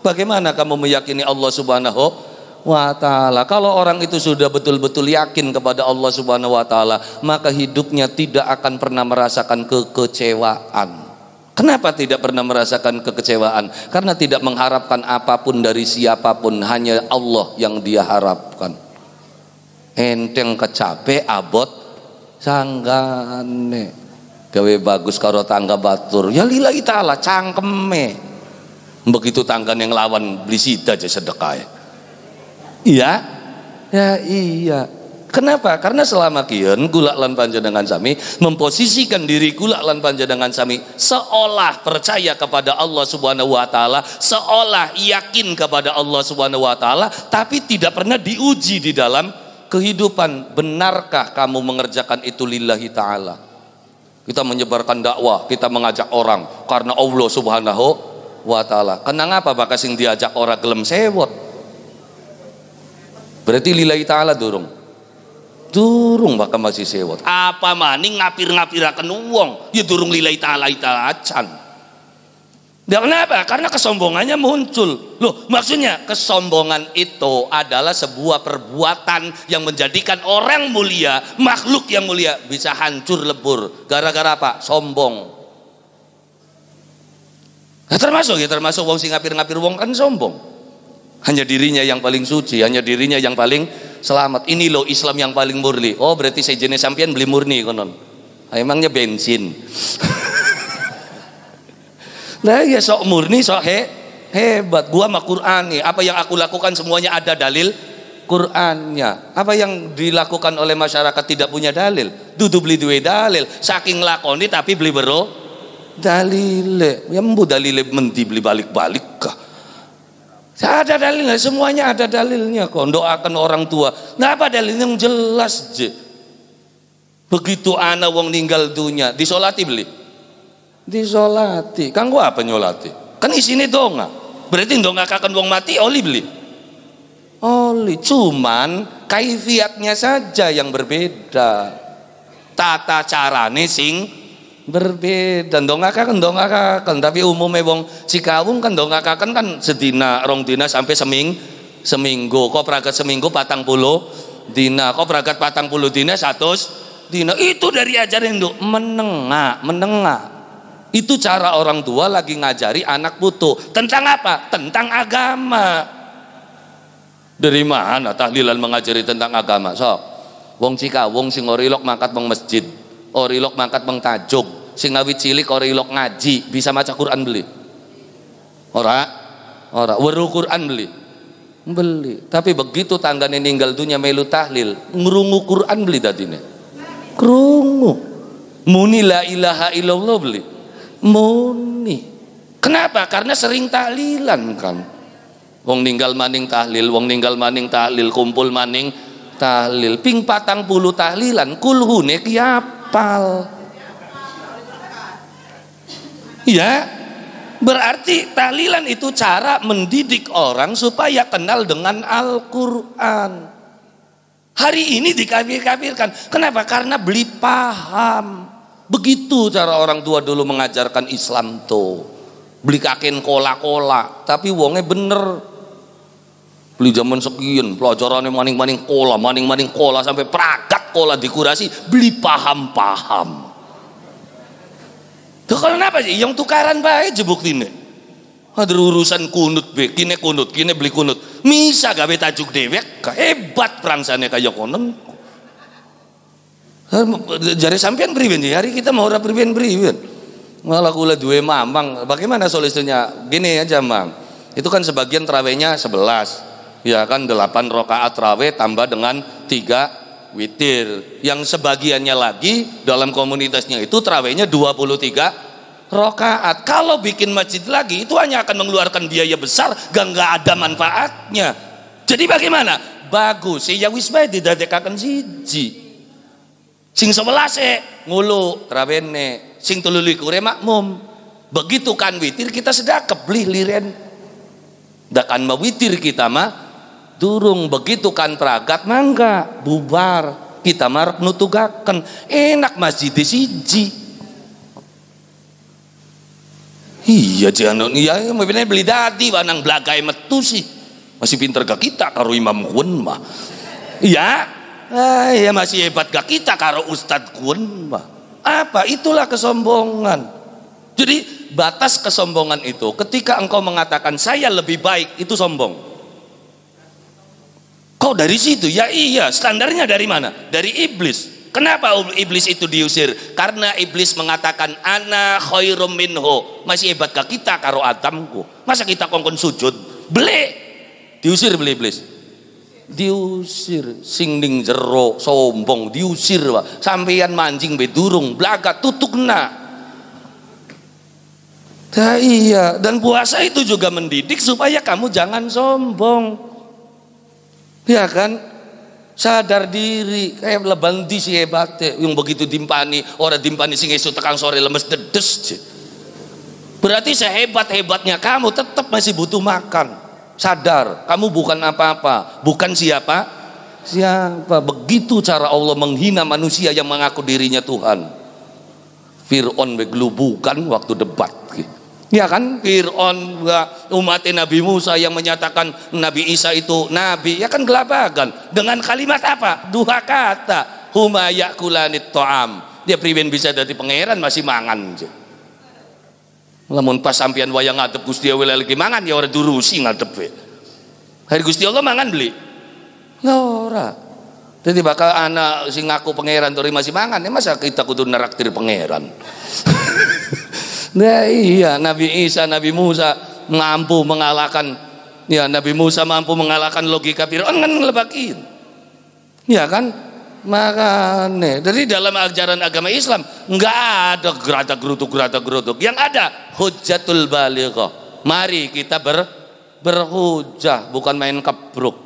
bagaimana kamu meyakini Allah subhanahu wa taala. Kalau orang itu sudah betul-betul yakin kepada Allah Subhanahu wa taala, maka hidupnya tidak akan pernah merasakan kekecewaan. Kenapa tidak pernah merasakan kekecewaan? Karena tidak mengharapkan apapun dari siapapun, hanya Allah yang dia harapkan. Enteng kecape abot sanggane. Gawe bagus karo tangga batur. Ya lillahi taala cangkeme. Begitu tangga yang lawan beli sida aja sedekah. Ya. Iya? Ya iya. Kenapa? Karena selama kian gula lan panjenengan sami memposisikan diri gula lan panjenengan sami seolah percaya kepada Allah Subhanahu wa taala, seolah yakin kepada Allah Subhanahu wa taala, tapi tidak pernah diuji di dalam kehidupan. Benarkah kamu mengerjakan itu lillahi taala? Kita menyebarkan dakwah, kita mengajak orang karena Allah Subhanahu wa taala. Kenang apa bakas sing diajak orang gelem sewot? Berarti lillahi ta'ala durung. Durung maka masih sewot. Apa maning ngapir ngapir akan uang. Ya durung lillahi ta'ala ita acan. Ya kenapa? Karena kesombongannya muncul. Loh, maksudnya kesombongan itu adalah sebuah perbuatan yang menjadikan orang mulia, makhluk yang mulia bisa hancur lebur. Gara-gara apa? Sombong. Nah, termasuk ya termasuk wong sing ngapir-ngapir wong kan sombong. Hanya dirinya yang paling suci, hanya dirinya yang paling selamat. Ini loh Islam yang paling murni. Oh, berarti saya jenis sampean beli murni konon. Ah, emangnya bensin. nah, ya sok murni sok he, hebat. Gua mah nih. Apa yang aku lakukan semuanya ada dalil Qur'annya. Apa yang dilakukan oleh masyarakat tidak punya dalil. Dudu beli duwe dalil. Saking lakoni tapi beli bero dalile. Ya mbu dalile menti beli balik-balik kah? Saya ada dalilnya, semuanya ada dalilnya kok. Doakan orang tua. Nah dalilnya yang jelas? Je. Begitu anak wong ninggal dunia, disolati beli? Disolati. Kang gua apa nyolati? Kan isinya donga. Berarti donga kakan wong mati, oli beli? Oli. Cuman kaifiatnya saja yang berbeda. Tata carane sing berbeda kakak kan tapi umumnya wong cikawung kan kakak kan sedina rong dina sampai seming seminggu kok peragat seminggu patang puluh dina kok peragat patang puluh dina satu dina itu dari ajaran Hindu menengah menengah itu cara orang tua lagi ngajari anak butuh tentang apa tentang agama dari mana tahlilan mengajari tentang agama sok wong Cikawung sing ngorilok makat Bang masjid ori lok mangkat mengtajuk, sing nawi cilik ori lok ngaji bisa maca Quran beli ora ora weru Quran beli beli tapi begitu tanggane ninggal dunia melu tahlil ngerungu Quran beli dadine kerungu muni la ilaha illallah beli muni kenapa karena sering tahlilan kan wong ninggal maning tahlil wong ninggal maning tahlil kumpul maning tahlil ping patang puluh tahlilan kulhune kiap Ya, berarti tahlilan itu cara mendidik orang supaya kenal dengan Al-Quran. Hari ini dikafir-kafirkan. Kenapa? Karena beli paham. Begitu cara orang tua dulu mengajarkan Islam tuh. Beli kakin kola-kola. Tapi wongnya bener beli zaman sekian pelajarannya maning-maning kola maning-maning kola sampai peragat kola dikurasi beli paham-paham tuh kalau kenapa sih yang tukaran baik jebuk ini ada urusan kunut be kini kunut kini beli kunut misa gawe tajuk dewek hebat perangsane kayak konon jari sampean beriwin hari kita mau orang beriwin beriwin malah kula dua mamang bagaimana solusinya gini aja mang itu kan sebagian terawihnya sebelas ya kan delapan rokaat raweh tambah dengan tiga witir yang sebagiannya lagi dalam komunitasnya itu trawehnya 23 rokaat kalau bikin masjid lagi itu hanya akan mengeluarkan biaya besar gak nggak ada manfaatnya jadi bagaimana bagus ya wis bae didadekaken siji sing sebelase eh, ngulu ne sing tululikure eh, makmum begitu kan witir kita sedekap kebelih liren dakan mawitir kita mah durung begitu kan pragat mangga bubar kita marak nutugakan enak masjid di siji iya jangan iya mobilnya beli dadi wanang belagai metu sih masih pinter gak kita karo imam kun mah iya ah, iya masih hebat gak kita karo ustad kun mah apa itulah kesombongan jadi batas kesombongan itu ketika engkau mengatakan saya lebih baik itu sombong Kau dari situ? Ya iya, standarnya dari mana? Dari iblis. Kenapa iblis itu diusir? Karena iblis mengatakan ana khairum minhu. Masih hebat ke kita karo Adamku? Masa kita kongkon sujud? Beli. Diusir beli iblis. Diusir singding jero sombong diusir Wah Sampeyan mancing bedurung blaga tutukna. Nah, iya, dan puasa itu juga mendidik supaya kamu jangan sombong. Ya kan? Sadar diri kayak eh, leban di si hebat yang begitu dimpani orang dimpani sing esuk tekan sore lemes dedes. Berarti sehebat-hebatnya kamu tetap masih butuh makan. Sadar, kamu bukan apa-apa, bukan siapa? Siapa? Begitu cara Allah menghina manusia yang mengaku dirinya Tuhan. Fir'aun bukan waktu debat. Gitu. Ya kan Fir'aun umat Nabi Musa yang menyatakan Nabi Isa itu Nabi ya kan gelabagan dengan kalimat apa? Dua kata huma yakulanit to'am dia priben bisa dari pangeran masih mangan lamun pas sampean wayang ngadep Gusti Allah lagi mangan ya orang durusi ngadep hari Gusti Allah mangan beli nggak ora jadi bakal anak sing ngaku pangeran dari masih mangan ya masa kita kudu neraktir pangeran Nah iya Nabi Isa, Nabi Musa mampu mengalahkan ya Nabi Musa mampu mengalahkan logika Firaun kan ngelebakin. Ya kan? Makanya dari dalam ajaran agama Islam nggak ada gerata gerutuk gerata gerutuk. Yang ada hujatul baligh. Mari kita ber berhujah bukan main kebruk.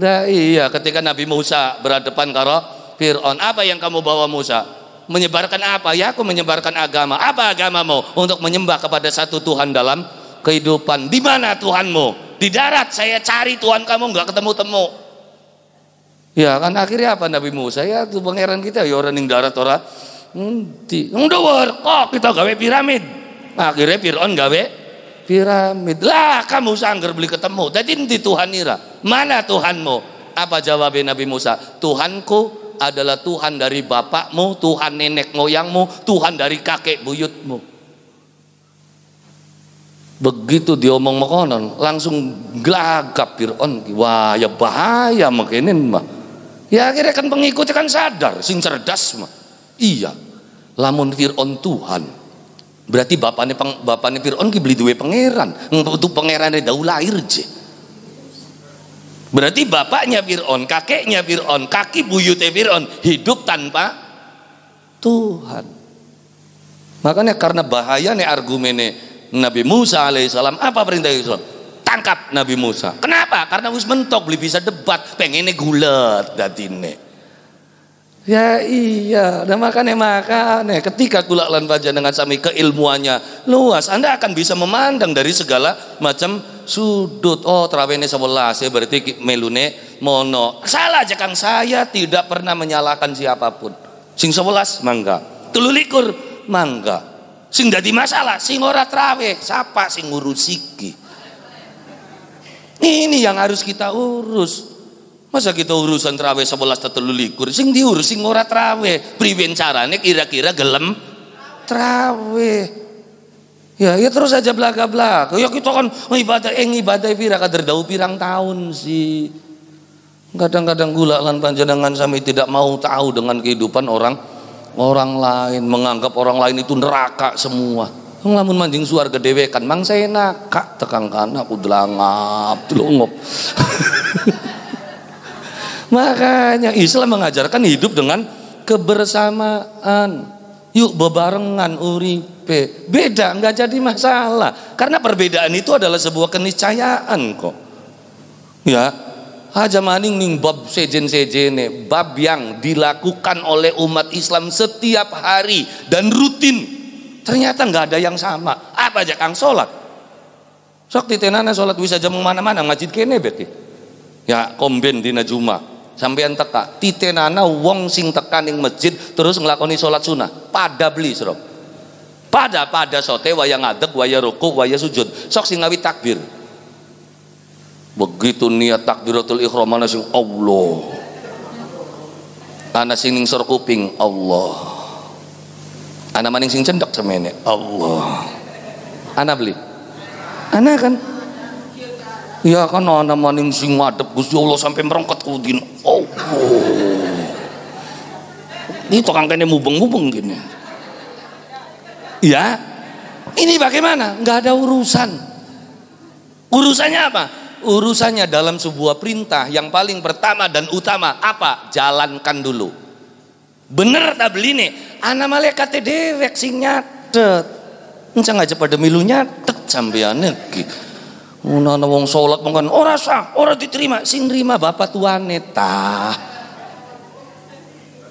Nah iya ketika Nabi Musa berhadapan karo Fir'aun apa yang kamu bawa Musa? Menyebarkan apa? Ya aku menyebarkan agama. Apa agamamu? Untuk menyembah kepada satu Tuhan dalam kehidupan. Di mana Tuhanmu? Di darat saya cari Tuhan kamu nggak ketemu-temu. Ya kan akhirnya apa Nabi Musa? Ya tuh pangeran kita ya orang yang darat orang nanti ngduwer kok kita gawe piramid. Akhirnya Fir'aun gawe piramid. Lah kamu sanggar beli ketemu. Jadi nanti Tuhan ira. Mana Tuhanmu? Apa jawabnya Nabi Musa? Tuhanku adalah Tuhan dari bapakmu, Tuhan nenek moyangmu, Tuhan dari kakek buyutmu. Begitu dia omong makanan, langsung gelagap Fir'aun. Wah, ya bahaya makinin mah. Ya akhirnya kan pengikutnya kan sadar, sing cerdas mah. Iya, lamun Fir'aun Tuhan. Berarti bapaknya, bapaknya Fir'aun ki beli duwe pangeran. Untuk pangeran daulah lahir je. Berarti bapaknya Fir'aun, kakeknya Fir'aun, kaki buyutnya Fir'aun hidup tanpa Tuhan. Makanya karena bahaya bahayanya argumennya Nabi Musa alaihissalam apa perintah Islam? Tangkap Nabi Musa. Kenapa? Karena harus mentok beli bisa debat, pengennya gulat datine. Ya iya, dan makan ya makan. Ya. ketika kulak lan dengan sami keilmuannya luas, Anda akan bisa memandang dari segala macam sudut. Oh, terawihnya sebelas ya berarti melune mono. Salah aja Kang, saya tidak pernah menyalahkan siapapun. Sing sebelas mangga. Telulikur, mangga. Sing dadi masalah sing ora terawih, siapa sing ngurus iki? Ini yang harus kita urus. Masa kita urusan trawe sebelas tetelu likur, sing diurus sing ora terawih. Priwin carane kira-kira gelem terawih. Ya, ya terus aja belaka-belaka. Ya kita kan ibadah eh ibadah pira kader dau pirang tahun sih. Kadang-kadang gula lan panjenengan sami tidak mau tahu dengan kehidupan orang orang lain menganggap orang lain itu neraka semua. Ngelamun manjing suar kedewekan, mang saya enak, kak tekan kanak, aku delangap, delongop. Makanya Islam mengajarkan hidup dengan kebersamaan. Yuk bebarengan uripe. Beda nggak jadi masalah. Karena perbedaan itu adalah sebuah keniscayaan kok. Ya, Haja maning ning bab sejen-sejene, bab yang dilakukan oleh umat Islam setiap hari dan rutin. Ternyata nggak ada yang sama. Apa aja kang sholat? Sok titenana sholat bisa jam mana-mana masjid kene berarti. Ya komben dina Jumat sampean teka titenana wong sing tekan ning masjid terus ngelakoni sholat sunnah pada beli sro pada pada sote waya ngadeg waya ruku waya sujud sok sing ngawi takbir begitu niat takbiratul ihram ana sing Allah ana sing sor kuping Allah anak maning sing cendek semene Allah anak beli anak kan Iya kan ana maning sing ngadep Gusti Allah sampai merengket kudin. Oh. Ini tukang kene mubeng-mubeng gini. Ya. Ini bagaimana? Enggak ada urusan. Urusannya apa? Urusannya dalam sebuah perintah yang paling pertama dan utama apa? Jalankan dulu. Bener tak beli nih? Ana malaikat dewek sing nyatet. Encang aja pada milunya tek, sampeyan iki. Ngono wong salat mongkon ora sah, ora diterima. Sing nerima bapak tuane ta.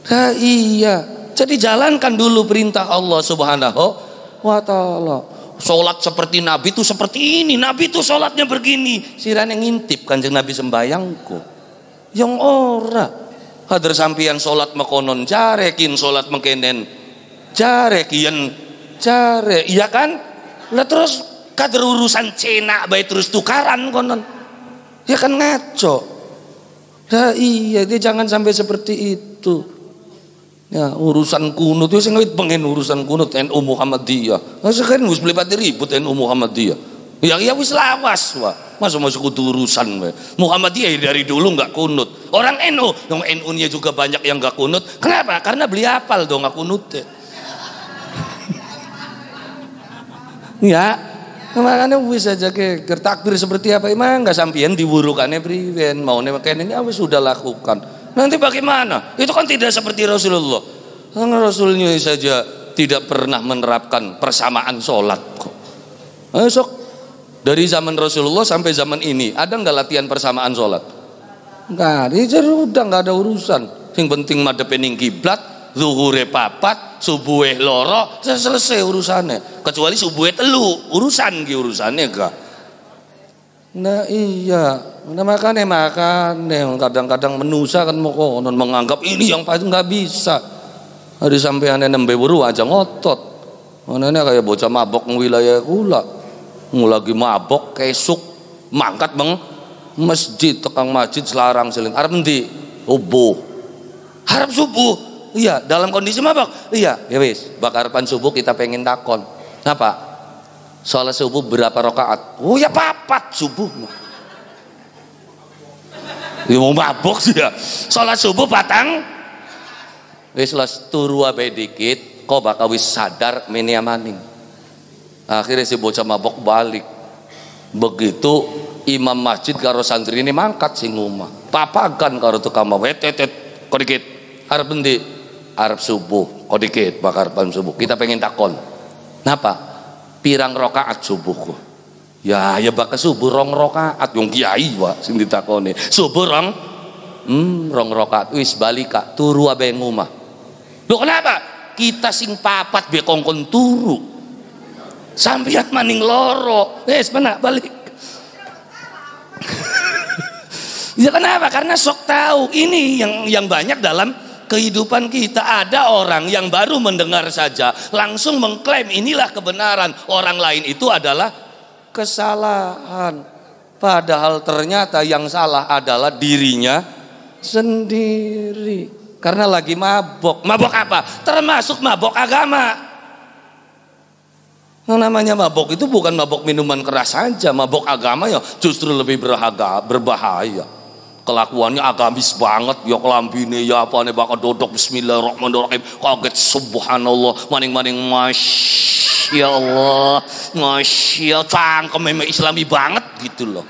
Ha iya. Jadi jalankan dulu perintah Allah Subhanahu wa taala sholat seperti Nabi itu seperti ini, Nabi itu sholatnya begini. Sirane ngintip kanjeng Nabi sembayangku. Yang ora. Hadir sampian sholat mekonon jarekin, sholat mengkenen jarek, yen jarek. Iya kan? Lah terus kader urusan Cina baik terus tukaran konon ya kan ngaco ya iya dia jangan sampai seperti itu ya urusan kunut itu saya pengen urusan kunut NU Muhammadiyah nah, sekarang harus beli ribut NU Muhammadiyah Ya ya wis lawas wah. Masuk masuk kudu urusan we. Muhammadiyah ya dari dulu nggak kunut. Orang NU, yang NU-nya juga banyak yang nggak kunut. Kenapa? Karena beli apal dong nggak kunut. ya. Makanya wis aja ke gertakbir seperti apa emang nggak sampean diwurukannya priwen mau nih ini ah, wis sudah lakukan. Nanti bagaimana? Itu kan tidak seperti Rasulullah. Kan Rasulnya saja tidak pernah menerapkan persamaan sholat kok. Nah, dari zaman Rasulullah sampai zaman ini ada nggak latihan persamaan sholat? Nggak, ini udah nggak ada urusan. Yang penting madepening kiblat, zuhure papat subuhe loro selesai urusannya kecuali subuhe telu urusan ki urusannya gak. nah iya nah makanya makanya kadang-kadang menusa kan mau konon menganggap ini yang paling nggak bisa hari sampai aneh nembe buru aja ngotot ini kayak bocah mabok wilayah gula, ngulagi mabok kesuk mangkat bang masjid tukang masjid selarang seling Harap nanti, subuh harap subuh Iya, dalam kondisi mabok. Iya, ya wis. Bakar pan subuh kita pengen takon. Kenapa? Sholat subuh berapa rakaat? Oh ya papat subuh. Ya mau mabok sih ya. Sholat subuh batang. Wis les turu abe dikit, kok bakal wis sadar menia maning. Akhirnya si bocah mabok balik. Begitu imam masjid karo santri ini mangkat sing ngumah. Papagan karo tukang mabok. Tetet, kok dikit. Harap bendik Arab subuh dikit bakar pan subuh kita pengen takon kenapa pirang rokaat subuhku ya ya bakal subuh rong rokaat yang kiai wa sing ditakoni subuh rong hmm, rong rokaat wis balik kak turu abe ngumah lu kenapa kita sing papat be kongkon turu sampeyan maning loro wis mana balik Ya kenapa? Karena sok tahu ini yang yang banyak dalam kehidupan kita ada orang yang baru mendengar saja langsung mengklaim inilah kebenaran orang lain itu adalah kesalahan padahal ternyata yang salah adalah dirinya sendiri karena lagi mabok mabok apa termasuk mabok agama yang namanya mabok itu bukan mabok minuman keras saja mabok agama ya justru lebih berhaga, berbahaya kelakuannya agamis banget ya kelambine ya apa nih bakal dodok bismillahirrahmanirrahim kaget subhanallah maning-maning masya Allah masya cangkem islami banget gitu loh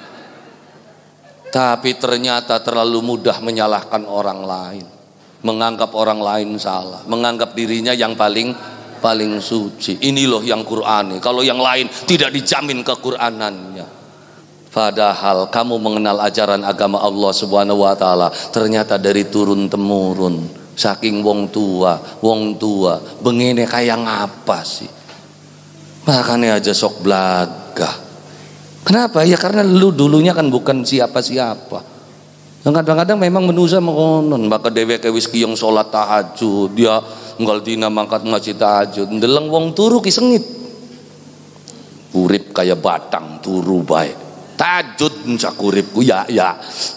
tapi ternyata terlalu mudah menyalahkan orang lain menganggap orang lain salah menganggap dirinya yang paling paling suci ini loh yang Qur'ani kalau yang lain tidak dijamin kekuranannya. Padahal kamu mengenal ajaran agama Allah Subhanahu wa taala, ternyata dari turun temurun. Saking wong tua, wong tua, bengene kayak ngapa sih? Makanya aja sok belagah. Kenapa? Ya karena lu dulunya kan bukan siapa-siapa. kadang-kadang memang menusa mengonon, maka dewe ke wiski yang sholat tahajud, dia nggak dina mangkat ngaji tahajud, ndeleng wong turu kisengit. Urip kayak batang turu baik Tajud sak ya ya ya.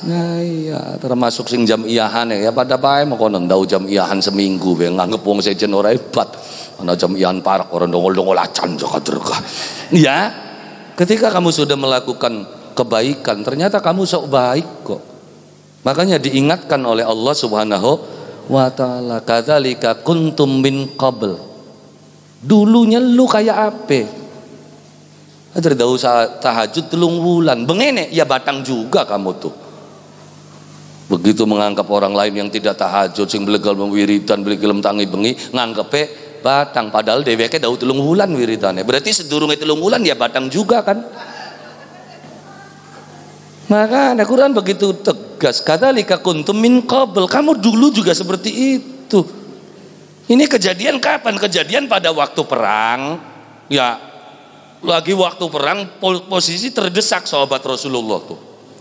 Nah termasuk sing jam iahan ya pada bae konon ndau jam iahan seminggu be nganggep wong sejen ora hebat. Ana jam iahan parak orang dongol-dongol acan sakaderga. Ya. Ketika kamu sudah melakukan kebaikan ternyata kamu sok baik kok. Makanya diingatkan oleh Allah Subhanahu wa taala kadzalika kuntum min qabl. Dulunya lu kayak ape? Terdawu tahajud telung wulan. Bengene, ya batang juga kamu tuh. Begitu menganggap orang lain yang tidak tahajud, sing belegal mewiritan, belegal tangi bengi, nganggepe batang. Padahal dheweke dawu telung wulan wiritannya. Berarti sedurungnya telung wulan ya batang juga kan. Maka ada Quran begitu tegas. Kata lika kuntum min qabl. Kamu dulu juga seperti itu. Ini kejadian kapan? Kejadian pada waktu perang. Ya lagi waktu perang posisi terdesak sahabat Rasulullah tuh.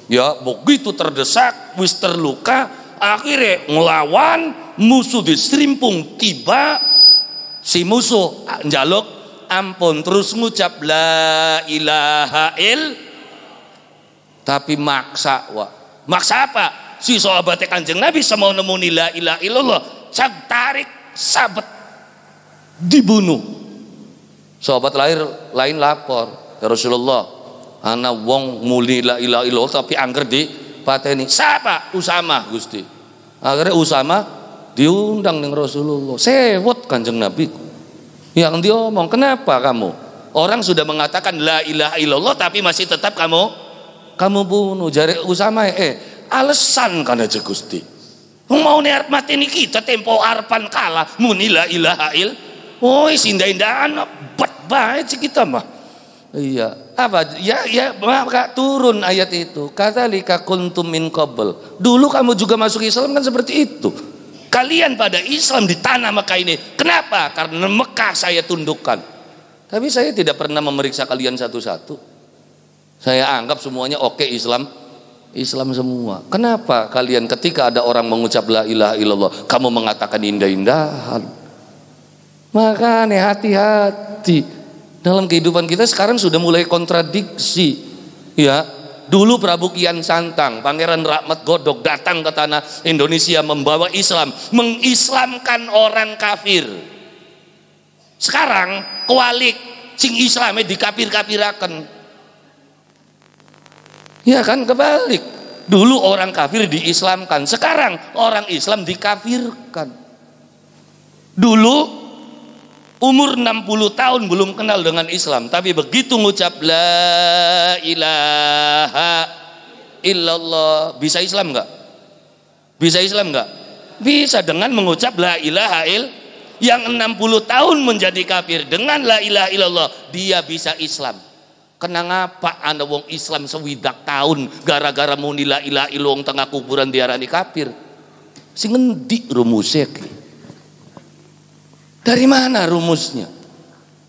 Ya, begitu terdesak, wis terluka, akhirnya ngelawan musuh di serimpung tiba si musuh ah, njaluk ampun terus ngucap la ilaha il tapi maksa wa maksa apa si sahabat kanjeng nabi sama nemu la ilaha illallah cak tarik sabet dibunuh Sahabat lahir lain lapor ya Rasulullah. Ana wong muli la ilaha illallah tapi angker di pateni. Siapa? Usama Gusti. Akhirnya Usama diundang dengan Rasulullah. Sewot Kanjeng Nabi. Yang dia omong, "Kenapa kamu? Orang sudah mengatakan la ilaha illallah tapi masih tetap kamu kamu bunuh jari Usama eh alasan karena Gusti. Mau nih mati ini kita tempo arpan kalah munila ilaha il Woi, indah-indahan bet banget sih kita mah. Iya, apa? Ya, ya, maka turun ayat itu. Kata lika kuntum min kobel. Dulu kamu juga masuk Islam kan seperti itu. Kalian pada Islam di tanah Mekah ini. Kenapa? Karena Mekah saya tundukkan. Tapi saya tidak pernah memeriksa kalian satu-satu. Saya anggap semuanya oke okay, Islam. Islam semua. Kenapa kalian ketika ada orang mengucap la ilaha illallah, kamu mengatakan indah-indahan? Makanya hati-hati. Dalam kehidupan kita sekarang sudah mulai kontradiksi. Ya, dulu Prabu Kian Santang, Pangeran Rahmat Godok datang ke tanah Indonesia membawa Islam, mengislamkan orang kafir. Sekarang kualik sing Islamnya dikafir kafirakan Ya kan kebalik. Dulu orang kafir diislamkan, sekarang orang Islam dikafirkan. Dulu Umur 60 tahun belum kenal dengan Islam, tapi begitu ngucap la ilaha illallah, bisa Islam enggak Bisa Islam enggak Bisa dengan mengucap la ilaha il yang 60 tahun menjadi kafir dengan la ilaha illallah dia bisa Islam. Kenang apa anda wong Islam sewidak tahun gara-gara muni la ilaha illallah tengah kuburan diarani kafir? Sing ngendi rumusek. Dari mana rumusnya?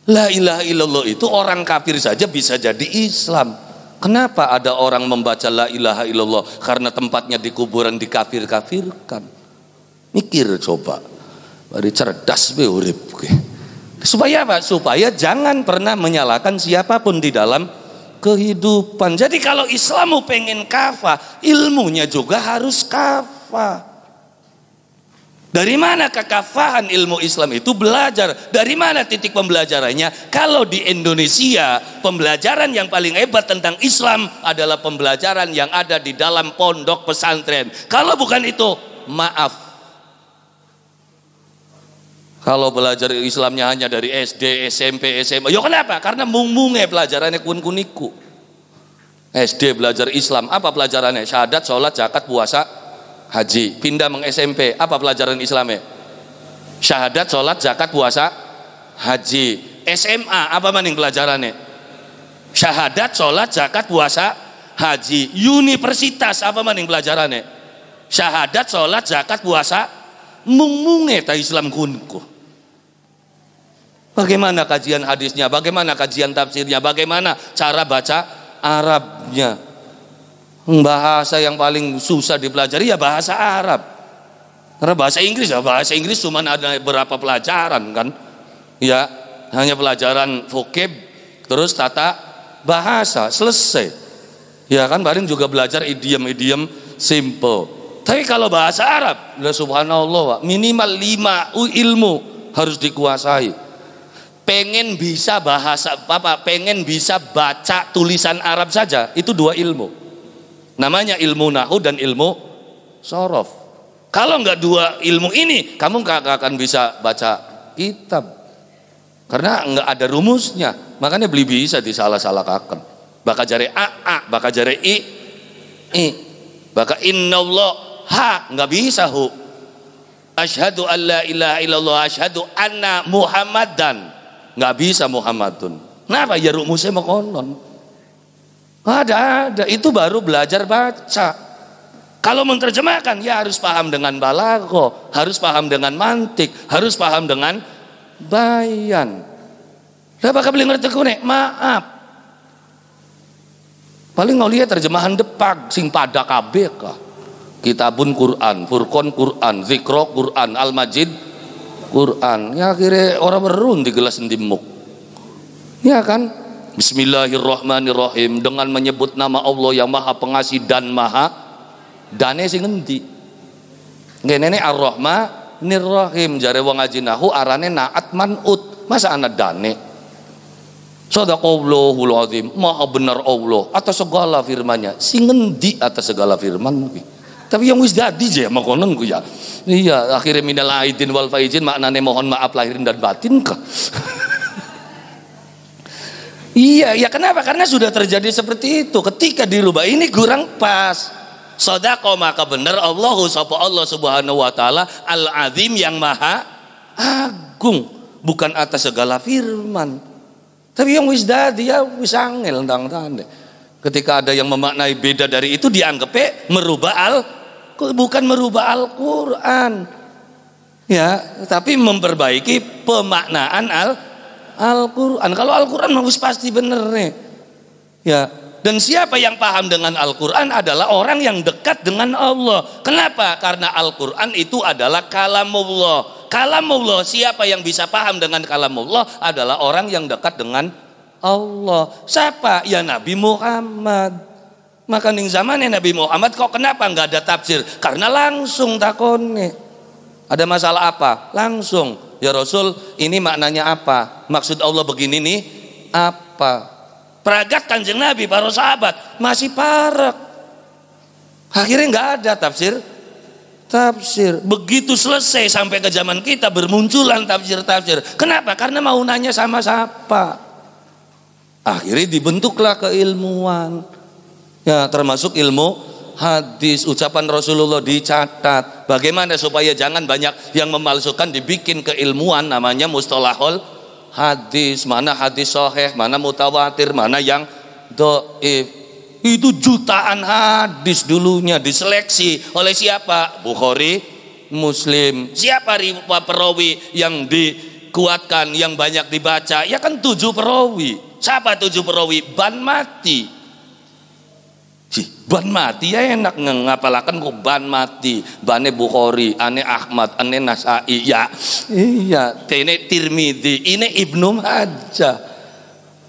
La ilaha illallah itu orang kafir saja bisa jadi Islam. Kenapa ada orang membaca la ilaha illallah? Karena tempatnya di kuburan dikafir-kafirkan. Mikir coba. Mari cerdas be urip Supaya apa? Supaya jangan pernah menyalahkan siapapun di dalam kehidupan. Jadi kalau Islammu pengen kafah, ilmunya juga harus kafah. Dari mana kekafahan ilmu Islam itu belajar? Dari mana titik pembelajarannya? Kalau di Indonesia, pembelajaran yang paling hebat tentang Islam adalah pembelajaran yang ada di dalam pondok pesantren. Kalau bukan itu, maaf. Kalau belajar Islamnya hanya dari SD, SMP, SMA. ya kenapa? Karena mung pelajarannya kun-kuniku. SD belajar Islam, apa pelajarannya? Syahadat, sholat, zakat, puasa, haji, pindah meng SMP, apa pelajaran Islamnya? Syahadat, sholat, zakat, puasa, haji. SMA apa maning pelajarannya? Syahadat, sholat, zakat, puasa, haji. Universitas apa maning pelajarannya? Syahadat, sholat, zakat, puasa, mungmunge ta Islam kunku. Bagaimana kajian hadisnya? Bagaimana kajian tafsirnya? Bagaimana cara baca Arabnya? bahasa yang paling susah dipelajari ya bahasa Arab karena bahasa Inggris ya bahasa Inggris cuma ada berapa pelajaran kan ya hanya pelajaran vokab terus tata bahasa selesai ya kan paling juga belajar idiom-idiom simple tapi kalau bahasa Arab ya subhanallah minimal lima ilmu harus dikuasai pengen bisa bahasa apa pengen bisa baca tulisan Arab saja itu dua ilmu Namanya ilmu nahu dan ilmu sorof. Kalau nggak dua ilmu ini, kamu nggak akan bisa baca kitab. Karena nggak ada rumusnya. Makanya beli bisa di salah salah Baka jari a, a, baka jari i, i. Baka inna Allah, ha, nggak bisa hu. Ashadu an la ilaha illallah, ashadu anna muhammadan. Nggak bisa muhammadun. Kenapa? Ya rumusnya mau konon ada, ada. Itu baru belajar baca. Kalau menerjemahkan ya harus paham dengan balago, harus paham dengan mantik, harus paham dengan bayan. Siapa bakal beli ngerti kune, maaf. Paling lihat terjemahan depak sing pada kabeh Kitabun Quran, Furqan Quran, Zikro Quran, Al-Majid Quran. Ya akhirnya orang berun di gelas endimuk. Ya kan? Bismillahirrahmanirrahim dengan menyebut nama Allah yang Maha Pengasih dan Maha dane sing endi ngene ar rahma Nirrahim jare wong aji nahu arane naat manut masa ana dane Sadaqallahul azim maha benar Allah atas segala firman-Nya sing endi atas segala firman tapi yang wis dadi je makonon ku ya iya akhirnya minal aidin wal faizin maknane mohon maaf lahirin dan batin kah Iya, ya kenapa? Karena sudah terjadi seperti itu. Ketika dirubah ini kurang pas. Sodako maka benar Allahu sapa Allah subhanahu wa ta'ala al-azim yang maha agung. Bukan atas segala firman. Tapi yang wisda dia ya wis Ketika ada yang memaknai beda dari itu dianggapnya eh, merubah al bukan merubah Al-Qur'an. Ya, tapi memperbaiki pemaknaan Al-Qur'an Al-Quran. Kalau Al-Quran harus pasti bener nih. Ya. Dan siapa yang paham dengan Al-Quran adalah orang yang dekat dengan Allah. Kenapa? Karena Al-Quran itu adalah kalamullah. Kalamullah, siapa yang bisa paham dengan kalamullah adalah orang yang dekat dengan Allah. Siapa? Ya Nabi Muhammad. Maka ning zamannya Nabi Muhammad kok kenapa nggak ada tafsir? Karena langsung takonnya. Ada masalah apa? Langsung, ya Rasul, ini maknanya apa? Maksud Allah begini nih apa? Peragat kanjeng Nabi, para sahabat masih parek. Akhirnya nggak ada tafsir tafsir. Begitu selesai sampai ke zaman kita bermunculan tafsir-tafsir. Kenapa? Karena mau nanya sama siapa. Akhirnya dibentuklah keilmuan. Ya, termasuk ilmu hadis, ucapan Rasulullah dicatat. Bagaimana supaya jangan banyak yang memalsukan dibikin keilmuan namanya mustalahul hadis. Mana hadis soheh, mana mutawatir, mana yang do'if. Itu jutaan hadis dulunya diseleksi oleh siapa? Bukhari, Muslim. Siapa riwa' perawi yang dikuatkan, yang banyak dibaca? Ya kan tujuh perawi. Siapa tujuh perawi? Ban mati Sih, ban mati ya enak ngapalakan kok ban mati, bane Bukhari, ane Ahmad, ane Nasai, ya. Iya, tene Tirmidzi, ini Ibnu Majah.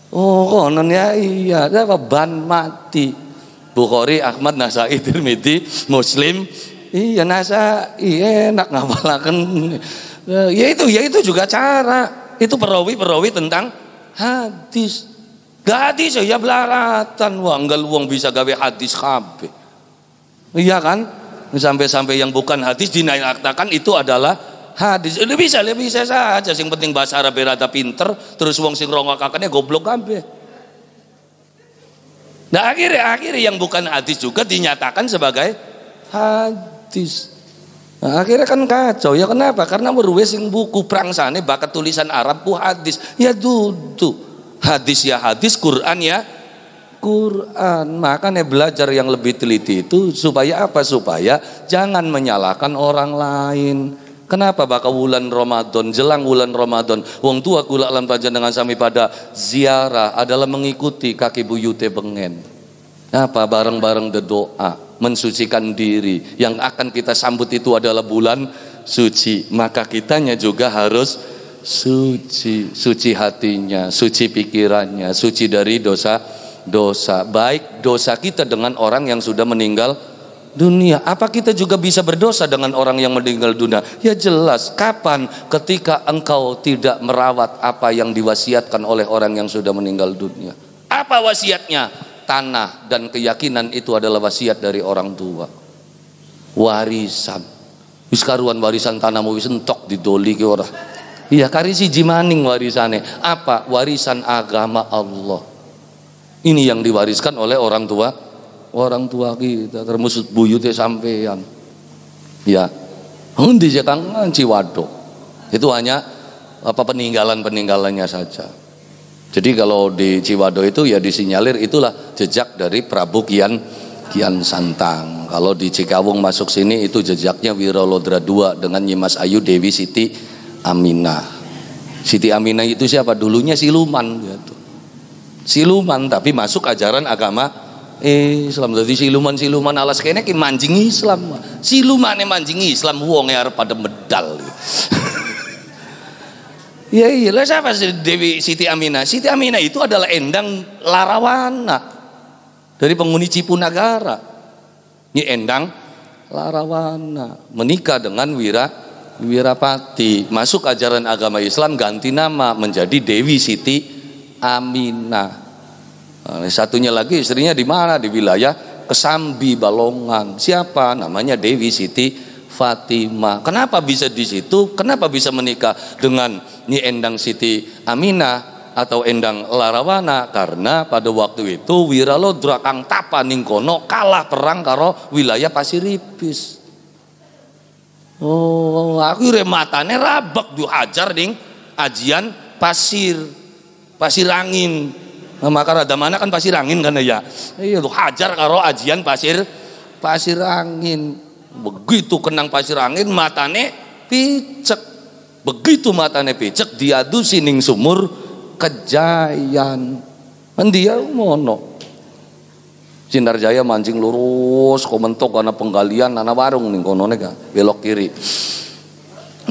Oh, konon ya iya, apa ban mati. Bukhari, Ahmad, Nasai, Tirmidzi, Muslim. Iya, Nasai enak ngapalakan. Ya itu, ya itu juga cara. Itu perawi-perawi tentang hadis. Gadis ya, ya belaratan wah enggak uang bisa gawe hadis kabe, Iya kan? Sampai-sampai yang bukan hadis dinaikkan itu adalah hadis. Ini bisa, lebih bisa saja. Sing penting bahasa Arab berada pinter, terus uang sing rongok kakaknya goblok kabe. Nah akhirnya akhirnya yang bukan hadis juga dinyatakan sebagai hadis. Nah, akhirnya kan kacau. Ya kenapa? Karena meruwes sing buku prangsane bakat tulisan Arab ku hadis. Ya duduk. Hadis ya hadis, Quran ya Quran. Makanya belajar yang lebih teliti itu supaya apa? Supaya jangan menyalahkan orang lain. Kenapa bakal bulan Ramadan, jelang bulan Ramadan, wong tua kula alam dengan sami pada ziarah adalah mengikuti kaki buyute bengen. Apa bareng-bareng doa, mensucikan diri. Yang akan kita sambut itu adalah bulan suci. Maka kitanya juga harus suci, suci hatinya, suci pikirannya, suci dari dosa dosa. Baik dosa kita dengan orang yang sudah meninggal dunia. Apa kita juga bisa berdosa dengan orang yang meninggal dunia? Ya jelas, kapan ketika engkau tidak merawat apa yang diwasiatkan oleh orang yang sudah meninggal dunia? Apa wasiatnya? Tanah dan keyakinan itu adalah wasiat dari orang tua. Warisan. Wis karuan warisan tanahmu mau wis entok didoli ke orang. Iya, kari karisi jimaning warisane. Apa? Warisan agama Allah. Ini yang diwariskan oleh orang tua orang tua kita termusut buyutnya sampean. Ya. Endi jekang Ciwado Itu hanya apa peninggalan-peninggalannya saja. Jadi kalau di Ciwado itu ya disinyalir itulah jejak dari Prabu Kian Kian Santang. Kalau di Cikawung masuk sini itu jejaknya Wirolodra II dengan Nyimas Ayu Dewi Siti Aminah. Siti Aminah itu siapa? Dulunya siluman gitu. Siluman tapi masuk ajaran agama Islam. Jadi siluman-siluman alas kene ki mancing Islam. Silumane mancing Islam wong arep pada medal. ya iya siapa Dewi Siti Aminah? Siti Aminah itu adalah endang Larawana dari penghuni Cipunagara. Ini endang Larawana menikah dengan Wira Wirapati. Masuk ajaran agama Islam ganti nama menjadi Dewi Siti Aminah. Nah, satunya lagi istrinya di mana? Di wilayah Kesambi Balongan. Siapa? Namanya Dewi Siti Fatima. Kenapa bisa di situ? Kenapa bisa menikah dengan Nyi Endang Siti Aminah? atau Endang Larawana karena pada waktu itu Wiralodra Kang Tapaningkono kalah perang karo wilayah Pasiripis. Oh, aku akhirnya rabek rabak dihajar ding ajian pasir, pasir angin. Nah, maka rada mana kan pasir angin kan ya. Iya hajar karo ajian pasir pasir angin. Begitu kenang pasir angin matane picek. Begitu matane picek diadu sining sumur kejayan. Mendia kan mono Jaya mancing lurus komentok karena penggalian anak warung nih kau neka belok kiri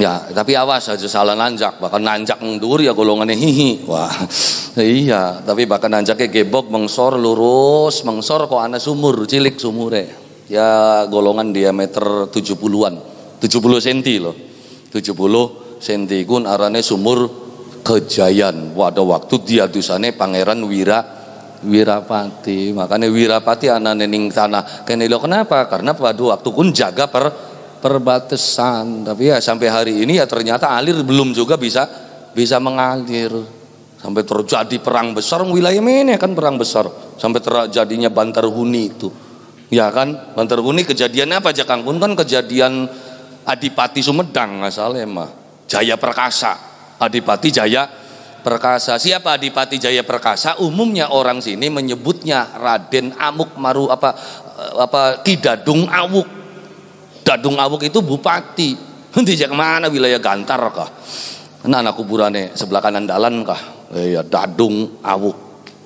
ya tapi awas aja salah nanjak bahkan nanjak mundur ya golongannya hihi wah iya tapi bahkan nanjaknya gebok mengsor lurus mengsor kok anak sumur cilik sumure ya golongan diameter 70-an 70 cm loh 70 cm kun arane sumur kejayan wadah waktu dia dusane pangeran wira Wirapati. Makanya Wirapati anak nening tanah. Kene kenapa? Karena pada waktu kun jaga per perbatasan. Tapi ya sampai hari ini ya ternyata alir belum juga bisa bisa mengalir. Sampai terjadi perang besar wilayah ini kan perang besar. Sampai terjadinya Bantar Huni itu. Ya kan? Bantar Huni kejadiannya apa aja Kang Kan kejadian Adipati Sumedang asalnya mah. Jaya Perkasa. Adipati Jaya Perkasa. Siapa Adipati Jaya Perkasa? Umumnya orang sini menyebutnya Raden Amuk Maru apa apa Kidadung Awuk. Dadung Awuk itu bupati. Nanti Dijak mana wilayah Gantar kah? Nah, anak kuburannya sebelah kanan dalan kah? Eh, ya, Dadung Awuk.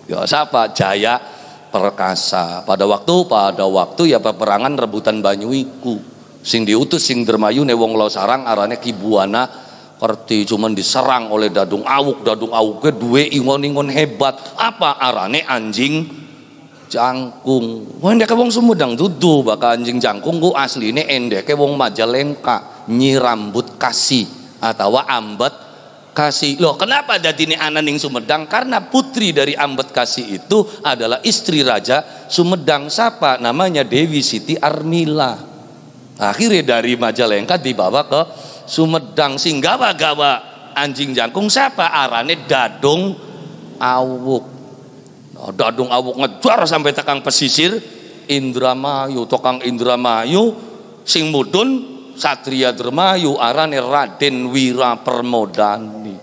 Ya, siapa? Jaya Perkasa. Pada waktu pada waktu ya peperangan rebutan Banyuiku. Sing diutus sing dermayu ne wong sarang arane Kibuana arti cuman diserang oleh dadung awuk dadung awuk ke dua ingon-ingon hebat apa arane anjing jangkung Wah ndak kebong sumedang dudu bakal anjing jangkung gua asli ini ende kebong majalengka nyirambut kasih atau ambet kasih loh kenapa jadi ini ananing sumedang karena putri dari ambet kasih itu adalah istri raja sumedang siapa namanya Dewi Siti Armila Akhirnya dari Majalengka dibawa ke Sumedang Singgawa-gawa anjing jangkung siapa arane Dadung Awuk. Nah, Dadung Awuk ngejar sampai tekang pesisir Indramayu, tokang Indramayu sing mudun Satria Dermayu arane Raden Wira Permodani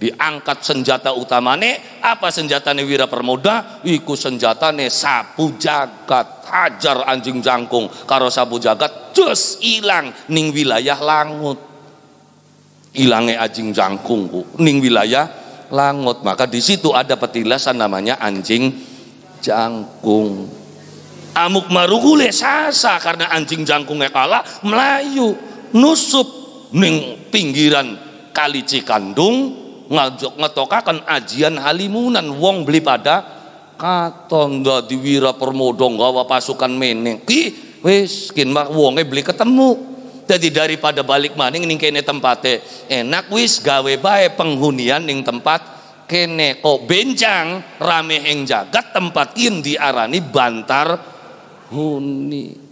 diangkat senjata utamane apa senjatane Wira Permoda iku senjatane sapu jagat hajar anjing jangkung karo sabu jagat terus hilang ning wilayah langut hilangnya anjing jangkung bu. ning wilayah langut maka di situ ada petilasan namanya anjing jangkung amuk marugule sasa karena anjing jangkungnya kalah melayu nusup ning pinggiran kali Cikandung ngajok ngetokakan ajian halimunan wong beli pada katon dadi wira permodo gawa pasukan meneng ki, wis kin mak wonge beli ketemu jadi daripada balik maning ning kene tempate enak wis gawe bae penghunian ning tempat kene kok bencang rame ing jagat tempat in diarani bantar huni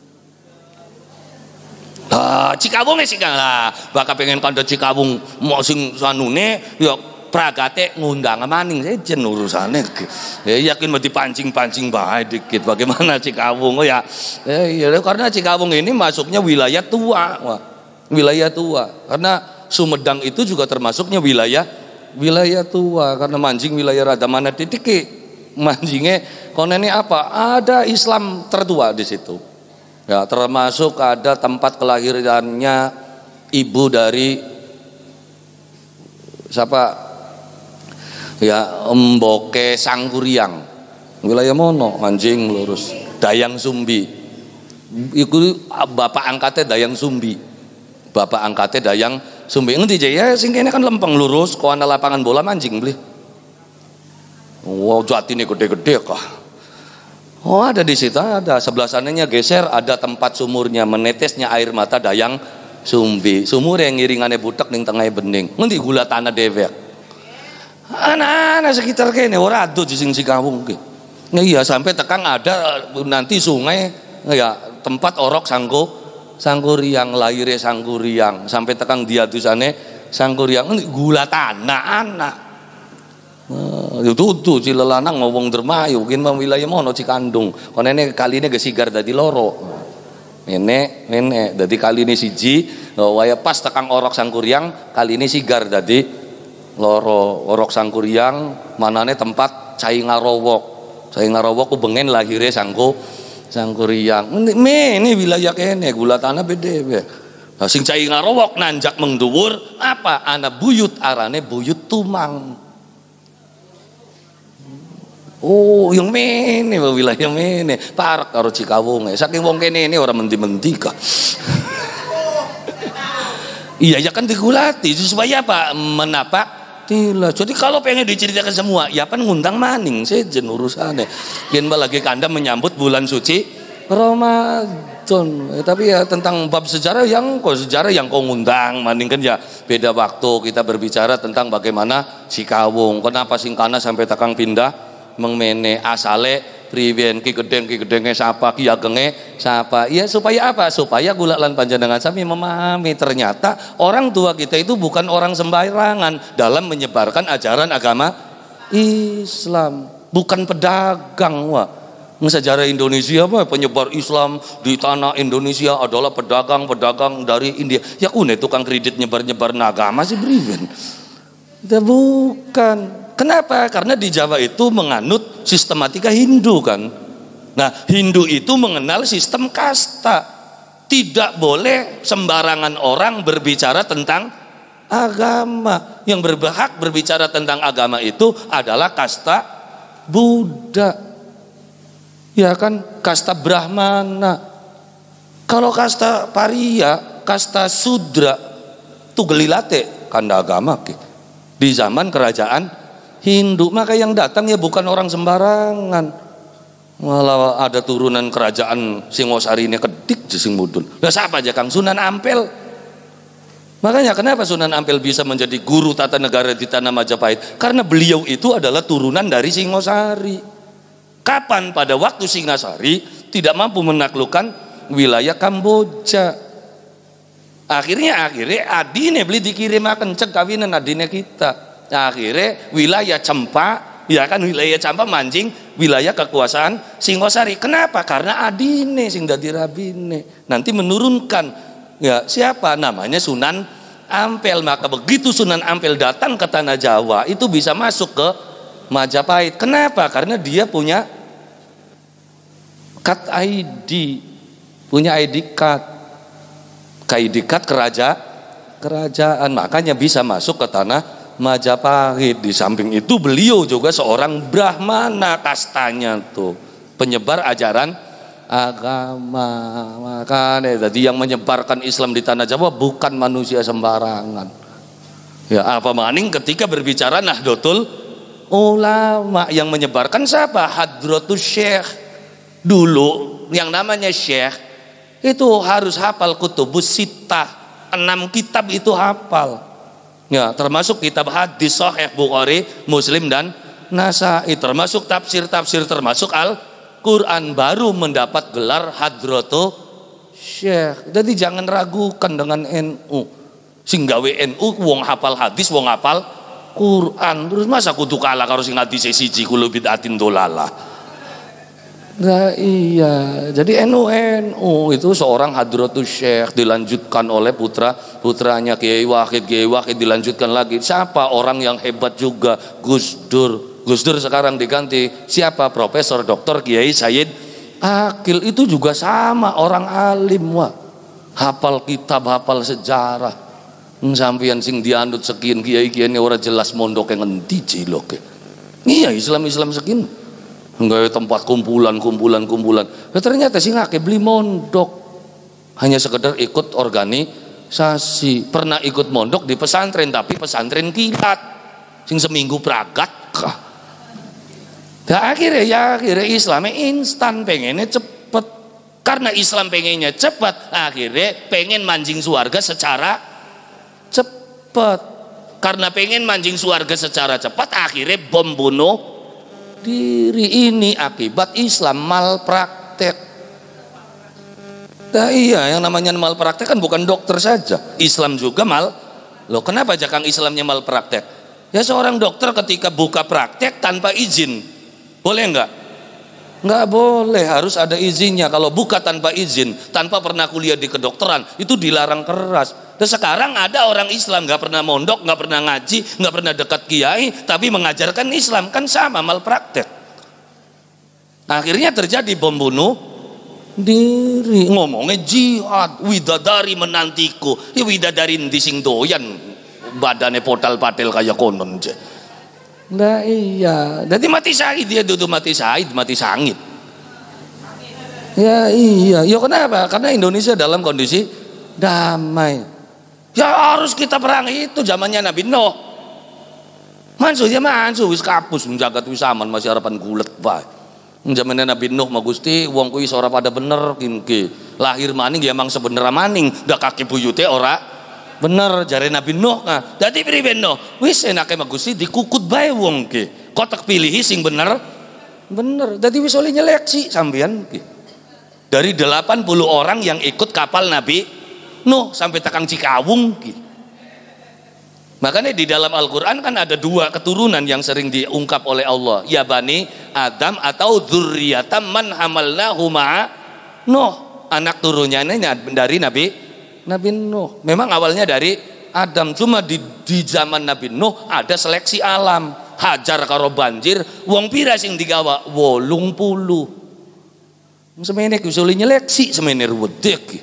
Ah, Cikabung sih kan lah. Bakal pengen kanda Cikabung mau sing sanune, yuk. Ya pragate ngundang maning jenuh urusane. Ya yakin mau dipancing-pancing bahaya dikit. Bagaimana Cikawung oh, ya. ya karena Cikawung ini masuknya wilayah tua. Wah, wilayah tua. Karena Sumedang itu juga termasuknya wilayah wilayah tua karena mancing wilayah rada mana titik mancingnya ini apa ada Islam tertua di situ ya termasuk ada tempat kelahirannya ibu dari siapa ya emboke Sangkuriang wilayah mono anjing lurus Dayang Sumbi iku bapak angkatnya Dayang Sumbi bapak angkatnya Dayang Sumbi ngerti jaya ya, sing kan lempeng lurus kau ada lapangan bola mancing beli wow jati ini gede-gede kok Oh ada di situ ada sebelah sananya geser ada tempat sumurnya menetesnya air mata Dayang Sumbi sumur yang ngiringannya butek di tengah bening Nanti gula tanah dewek Anak-anak sekitar kene ora ado sing sikawung ki. Iya sampai tekan ada nanti sungai ya tempat orok sangko sangkuriang lahirnya sangkuriang sampai dia tekan tekang sana, sangkuriang gula tanah anak Nah, eh, itu ya tuh cilelanang ngomong dermayu, mungkin wilayah mono cikandung. Karena ini kali ini gesigar dari loro. Nenek, nenek. dari kali ini siji, nah, waya pas tekan orok sangkuriang, kali ini sigar dari loro orok sangkuriang mana nih tempat cai ngarowok cai ngarowok ku bengen lahirnya sangku sangkuriang ini, ini wilayah kene gula tanah beda be. sing cai ngarowok nanjak mengduwur apa anak buyut arane buyut tumang Oh, yang ini wilayah ini parak karo Cikawung. Saking wong kene ini orang menti-menti kah. iya, ya kan digulati. Supaya apa? Menapak Patilah. Jadi kalau pengen diceritakan semua, ya kan ngundang maning sih jen urusannya. Gen lagi kandang menyambut bulan suci Ramadan. Eh, tapi ya tentang bab sejarah yang kok sejarah yang kau ngundang maning kan ya beda waktu kita berbicara tentang bagaimana si kawung. Kenapa singkana sampai takang pindah mengmene asale riwen ki gedeng ki gedenge sapa ki agenge sapa ya supaya apa supaya gula lan panjenengan sami memahami ternyata orang tua kita itu bukan orang sembarangan dalam menyebarkan ajaran agama Islam bukan pedagang wa sejarah Indonesia apa penyebar Islam di tanah Indonesia adalah pedagang-pedagang dari India ya une tukang kredit nyebar-nyebar agama sih riwen Ya, bukan. Kenapa? Karena di Jawa itu menganut sistematika Hindu kan. Nah, Hindu itu mengenal sistem kasta. Tidak boleh sembarangan orang berbicara tentang agama. Yang berhak berbicara tentang agama itu adalah kasta Buddha. Ya kan, kasta Brahmana. Kalau kasta paria, kasta sudra, tuh gelilate, kanda agama. Gitu di zaman kerajaan Hindu. Maka yang datang ya bukan orang sembarangan. Malah ada turunan kerajaan Singosari ini ketik di mudun. Nah, siapa aja Kang Sunan Ampel? Makanya kenapa Sunan Ampel bisa menjadi guru tata negara di tanah Majapahit? Karena beliau itu adalah turunan dari Singosari. Kapan pada waktu Singosari tidak mampu menaklukkan wilayah Kamboja? Akhirnya akhirnya adine beli dikirim akan cek kawinan adine kita. Akhirnya wilayah Cempa ya kan wilayah Cempa mancing wilayah kekuasaan Singosari. Kenapa? Karena adine sing dadi rabine. Nanti menurunkan ya siapa namanya Sunan Ampel. Maka begitu Sunan Ampel datang ke tanah Jawa itu bisa masuk ke Majapahit. Kenapa? Karena dia punya kat ID, punya ID card kaidikat keraja kerajaan makanya bisa masuk ke tanah Majapahit di samping itu beliau juga seorang Brahmana kastanya tuh penyebar ajaran agama makanya tadi yang menyebarkan Islam di tanah Jawa bukan manusia sembarangan ya apa maning ketika berbicara Nahdlatul ulama yang menyebarkan siapa Hadrotus Syekh dulu yang namanya Syekh itu harus hafal kutubus sitah enam kitab itu hafal ya termasuk kitab hadis sahih Bukhari Muslim dan Nasai termasuk tafsir-tafsir termasuk Al Quran baru mendapat gelar Hadroto Syekh jadi jangan ragukan dengan NU sehingga WNU wong hafal hadis wong hafal Quran terus masa kutukalah kalah kalau sing hadis siji bidatin dolala Nah, iya, jadi NU-NU itu seorang Hadratus Syekh dilanjutkan oleh putra putranya Kiai Wahid, Kiai Wahid dilanjutkan lagi. Siapa orang yang hebat juga Gus Dur. Gus Dur sekarang diganti siapa Profesor Dr. Kiai Said Akil itu juga sama orang alim wah. Hafal kitab, hafal sejarah. Sampian sing dianut sekian kiai-kiai ora jelas mondok yang ngendi cilok. Ya. Iya Islam-Islam sekian. Enggak ya, tempat kumpulan, kumpulan, kumpulan. Nah, ternyata sih ngake beli mondok. Hanya sekedar ikut organisasi. Pernah ikut mondok di pesantren, tapi pesantren kilat. Sing seminggu peragat. Nah, ya, akhirnya ya akhirnya Islamnya instan pengennya cepet. Karena Islam pengennya cepet akhirnya pengen mancing suarga secara cepet Karena pengen mancing suarga secara cepat, akhirnya bom bunuh diri ini akibat Islam malpraktek. Nah iya yang namanya malpraktek kan bukan dokter saja. Islam juga mal. Loh kenapa jakang Islamnya malpraktek? Ya seorang dokter ketika buka praktek tanpa izin. Boleh enggak? Nggak boleh, harus ada izinnya. Kalau buka tanpa izin, tanpa pernah kuliah di kedokteran, itu dilarang keras. Dan sekarang ada orang Islam nggak pernah mondok, nggak pernah ngaji, nggak pernah dekat kiai, tapi mengajarkan Islam kan sama malpraktek. Nah, akhirnya terjadi bom bunuh diri ngomongnya jihad widadari menantiku ya widadari di sing doyan badannya potal patel kayak konon je. Nah iya. Jadi mati syahid dia duduk mati syahid, mati sangit. Ya iya. Ya kenapa? Karena Indonesia dalam kondisi damai. Ya harus kita perang itu zamannya Nabi Nuh. Mansu ya mansu, wis kapus menjaga wis aman masih harapan gulat baik. Zamannya Nabi Nuh mah Gusti wong kuwi ora pada bener kinki Lahir maning ya emang sebenernya maning, dak kaki buyute ora bener jari Nabi Nuh nah. dadi priben Nuh wis enake magusi sih dikukut bae wong ke kotak pilih sing bener bener dadi wis oleh nyeleksi sambian, ke. dari 80 orang yang ikut kapal Nabi Nuh sampai takang Cikawung ke. Makanya di dalam Al-Quran kan ada dua keturunan yang sering diungkap oleh Allah. Ya Bani Adam atau Zurriyatam man hamalnahu ma'a Nuh. Anak turunnya ini dari Nabi Nabi Nuh. Memang awalnya dari Adam, cuma di, di zaman Nabi Nuh ada seleksi alam. Hajar karo banjir, wong pira sing digawa? Wolung puluh. Semene ki nyeleksi semene wedek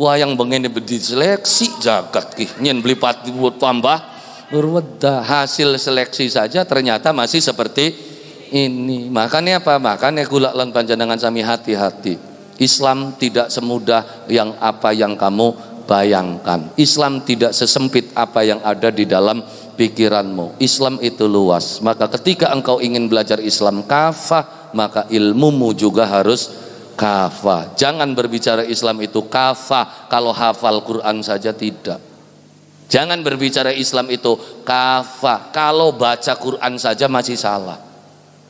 wah Wayang bengene bedi seleksi jagat ki. Nyen beli pati buat tambah berweda hasil seleksi saja ternyata masih seperti ini. Makanya apa? Makanya kula lan panjenengan sami hati-hati. Islam tidak semudah yang apa yang kamu bayangkan. Islam tidak sesempit apa yang ada di dalam pikiranmu. Islam itu luas. Maka ketika engkau ingin belajar Islam kafah, maka ilmumu juga harus kafah. Jangan berbicara Islam itu kafah kalau hafal Quran saja tidak. Jangan berbicara Islam itu kafah kalau baca Quran saja masih salah.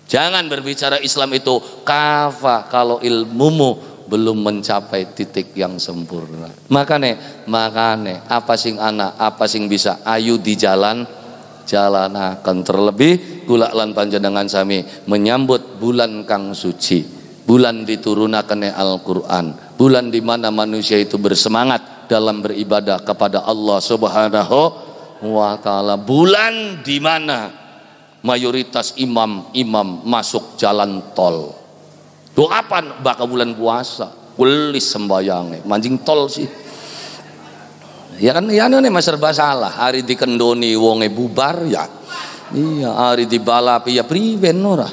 Jangan berbicara Islam itu kafah kalau ilmumu belum mencapai titik yang sempurna. Makane, makane, apa sing anak, apa sing bisa, ayu di jalan, akan terlebih gula lan panjenengan sami menyambut bulan kang suci bulan diturunakannya Al-Quran bulan di mana manusia itu bersemangat dalam beribadah kepada Allah Subhanahu wa taala bulan di mana mayoritas imam-imam masuk jalan tol Delapan bakal bulan puasa. Kulis sembayangnya. Mancing tol sih. Ya kan, ya ini mas serba salah. Hari di Kendoni wonge bubar ya. Iya, hari balap ya priben ora.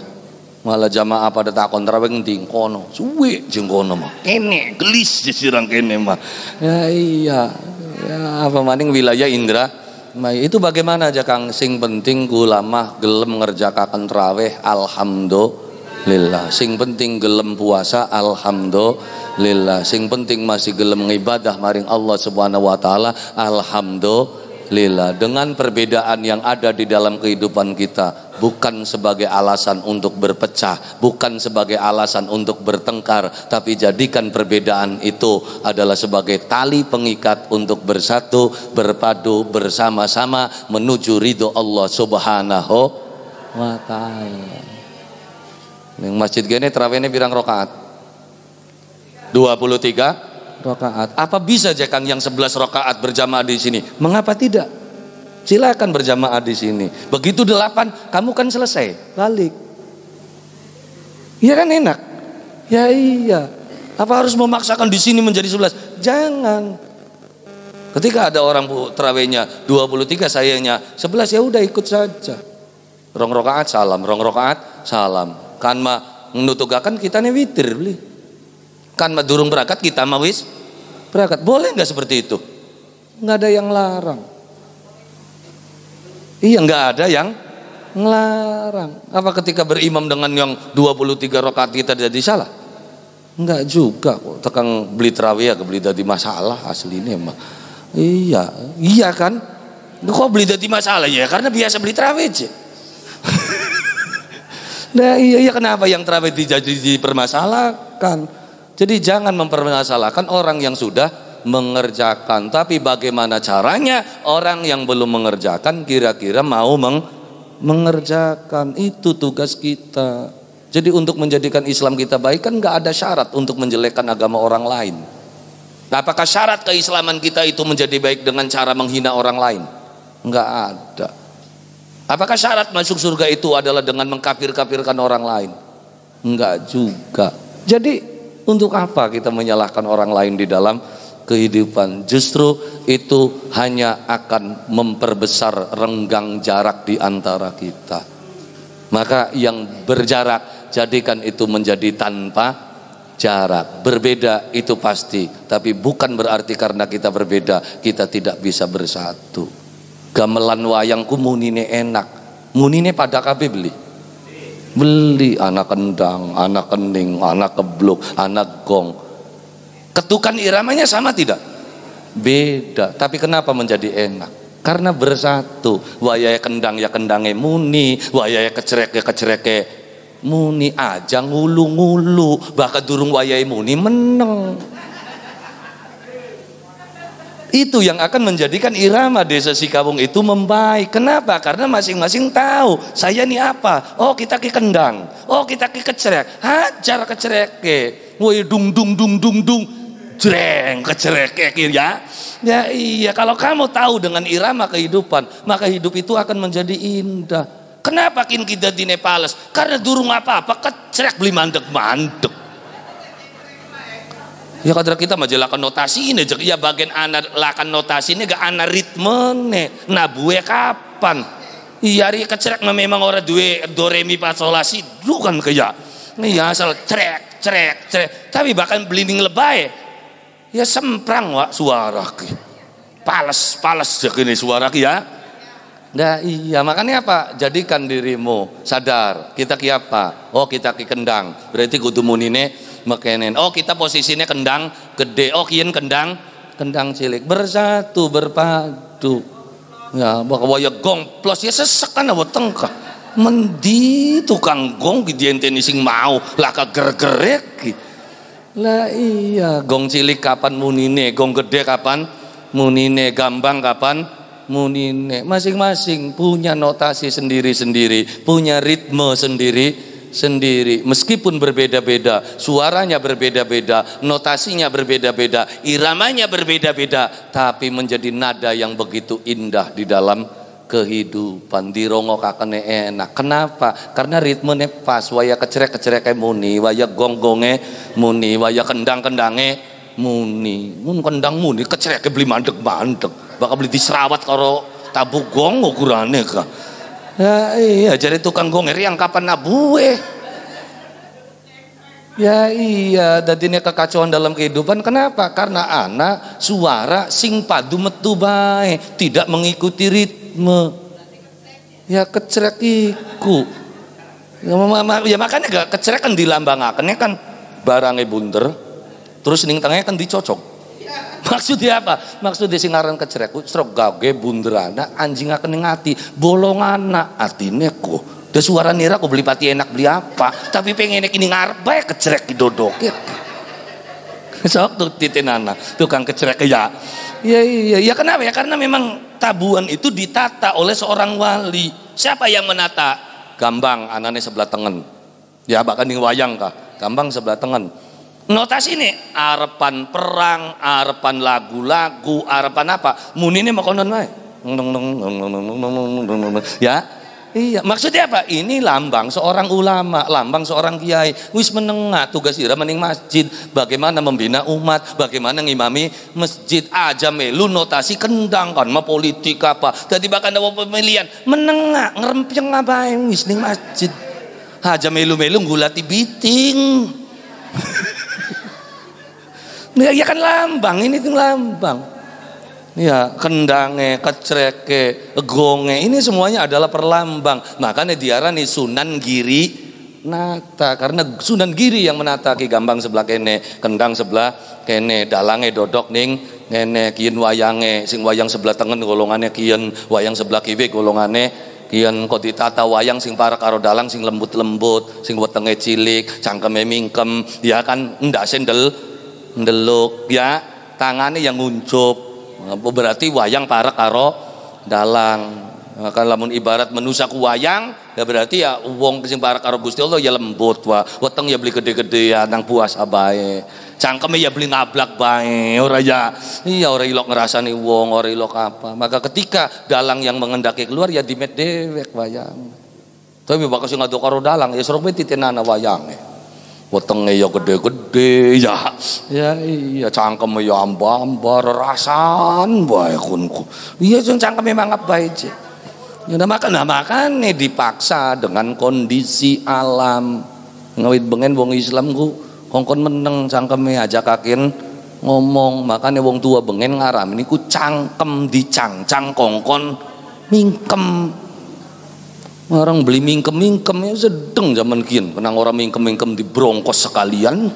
Malah jamaah pada takon terawih penting kono. Suwe jeng kono mah. Kene, gelis disirang kene mah. Ya iya. Ya apa maning wilayah Indra. Mai itu bagaimana aja Kang sing penting ulama gelem ngerjakaken traweh alhamdulillah lillah sing penting gelem puasa alhamdulillah sing penting masih gelem ngibadah maring Allah subhanahu wa ta'ala alhamdulillah dengan perbedaan yang ada di dalam kehidupan kita bukan sebagai alasan untuk berpecah bukan sebagai alasan untuk bertengkar tapi jadikan perbedaan itu adalah sebagai tali pengikat untuk bersatu berpadu bersama-sama menuju ridho Allah subhanahu wa ta'ala Ning masjid gini terawihnya birang rokaat. 23 rokaat. Apa bisa Jekang yang 11 rokaat berjamaah di sini? Mengapa tidak? Silakan berjamaah di sini. Begitu 8, kamu kan selesai, balik. Iya kan enak. Ya iya. Apa harus memaksakan di sini menjadi 11? Jangan. Ketika ada orang terawihnya 23 sayangnya 11 ya udah ikut saja. Rong rokaat salam, rong rokaat salam kan ma nutugakan kita nih witir beli kan ma durung berangkat kita mah wis berangkat boleh nggak seperti itu nggak ada yang larang iya nggak ada yang ngelarang apa ketika berimam dengan yang 23 rakaat kita jadi salah Enggak juga kok tekan beli terawih ya beli jadi masalah aslinya ini emang iya iya kan kok beli jadi masalah ya karena biasa beli terawih sih Nah iya, iya kenapa yang terawih jadi dipermasalahkan? Jadi jangan mempermasalahkan orang yang sudah mengerjakan. Tapi bagaimana caranya orang yang belum mengerjakan kira-kira mau meng mengerjakan. Itu tugas kita. Jadi untuk menjadikan Islam kita baik kan nggak ada syarat untuk menjelekkan agama orang lain. Nah, apakah syarat keislaman kita itu menjadi baik dengan cara menghina orang lain? Nggak ada. Apakah syarat masuk surga itu adalah dengan mengkafir-kafirkan orang lain? Enggak juga. Jadi untuk apa kita menyalahkan orang lain di dalam kehidupan? Justru itu hanya akan memperbesar renggang jarak di antara kita. Maka yang berjarak jadikan itu menjadi tanpa jarak. Berbeda itu pasti, tapi bukan berarti karena kita berbeda kita tidak bisa bersatu gamelan wayangku munine enak munine pada kape beli beli anak kendang anak kening anak kebluk anak gong ketukan iramanya sama tidak beda tapi kenapa menjadi enak karena bersatu wayaya kendang ya kendange muni wayaya kecereke kecereke muni aja ngulu ngulu bahkan durung wayaya muni meneng itu yang akan menjadikan irama desa Sikawung itu membaik. Kenapa? Karena masing-masing tahu saya ini apa. Oh kita ke kendang. Oh kita ke kecerek. Hajar kecerek. Woi dung dung dung dung dung. Jreng kecerek ya. Ya iya kalau kamu tahu dengan irama kehidupan. Maka hidup itu akan menjadi indah. Kenapa kin kita di Nepales? Karena durung apa-apa kecerek beli mandek-mandek. Ya kadang kita majelakan notasi ini jadi ya bagian anak lakan notasi ini gak anak ritme nih. Nah kapan? Iya hari kecerak memang orang dua doremi pasolasi dulu kan kerja. Ya. Nih ya asal cerek cerek cerek. Tapi bahkan belinding lebay. Ya semprang wak suara ki. Pales pales ini suara ki ya. Nah iya makanya apa? Jadikan dirimu sadar. Kita ki apa? Oh kita ki kendang. Berarti kudu munine mekenen. Oh kita posisinya kendang gede. Oh kian kendang kendang cilik bersatu berpadu. Ya bahwa ya gong plus ya sesek kan awak tengkak. Mendi tukang gong di enteni sing mau lah kagergerek. Lah iya gong cilik kapan munine, gong gede kapan munine, gambang kapan munine. Masing-masing punya notasi sendiri-sendiri, punya ritme sendiri sendiri meskipun berbeda-beda suaranya berbeda-beda notasinya berbeda-beda iramanya berbeda-beda tapi menjadi nada yang begitu indah di dalam kehidupan di rongo kakene enak kenapa karena ritmenya pas waya kecerek kecerek muni waya gonggonge muni waya kendang kendange muni mun kendang muni kecerek beli mandek mandek bakal beli diserawat karo tabu gong ukurane kak Ya iya jadi tukang gonger yang kapan nabue. Eh? Ya iya ini kekacauan dalam kehidupan kenapa? Karena anak suara sing padu metu bae, tidak mengikuti ritme. Ya kecrek iku. Ya, ya makanya gak kecrek kan dilambangaken kan barangnya bunter. Terus ning tengahnya kan dicocok. Maksudnya apa? Maksudnya singaran kecerek, strok gage bunderana, anjing ngati, bolong anak, atine ku. Da suara nira ku beli pati enak beli apa, tapi pengen ini ngarep bae kecerek di dodok. Sok tuh titin anak, tukang kecerek ya. ya. Iya iya ya kenapa ya? Karena memang tabuan itu ditata oleh seorang wali. Siapa yang menata? Gambang anane sebelah tengen. Ya bahkan di wayang kah? Gambang sebelah tengen Notasi ini arepan perang, arepan lagu-lagu, arepan apa? Muni ini mau konon Ya, iya. Maksudnya apa? Ini lambang seorang ulama, lambang seorang kiai. Wis menengah tugas ira mening masjid. Bagaimana membina umat, bagaimana ngimami masjid. Aja melu notasi kendang kan, Ma politik apa. Tadi bahkan ada pemilihan menengah ngerempeng ngabain wis ning masjid. Aja melu-melu gulati biting. Ini nah, ya kan lambang, ini tuh lambang. Ya, kendange, kecreke, gonge, ini semuanya adalah perlambang. Makanya diarani Sunan Giri nata karena Sunan Giri yang menata ki gambang sebelah kene, kendang sebelah kene, dalange dodok ning ngene kien wayange, sing wayang sebelah tengen golongannya kien, wayang sebelah kiwi golongannya kien kok ditata wayang sing para karo dalang sing lembut-lembut, sing wetenge cilik, cangkeme mingkem, ya kan ndak sendel ngeluk ya tangannya yang nguncup berarti wayang parakaro karo dalang nah, kan lamun ibarat menusak wayang ya berarti ya wong sing parakaro karo Gusti Allah ya lembut wa weteng ya beli gede-gede ya nang puas abai cangkeme ya beli ngablak bae ora ya iya ora ilok ngerasani wong ora ilok apa maka ketika dalang yang mengendaki keluar ya dimet dewek wayang tapi bakal sing ngadu karo dalang ya serok titenana wayang ya wetenge ya gede-gede ya ya iya cangkeme ya ambar-ambar rasan wae kunku iya jeng cangkeme mangap bae je ya nah, makan nah dipaksa dengan kondisi alam ngawit bengen wong Islam ku kongkon meneng cangkeme aja kakin ngomong makanya wong tua bengen ngaram ini ku cangkem dicang cangkongkon mingkem Orang beli mingkem-mingkem ya sedeng zaman kian. Kenang orang mingkem-mingkem di brongkos sekalian.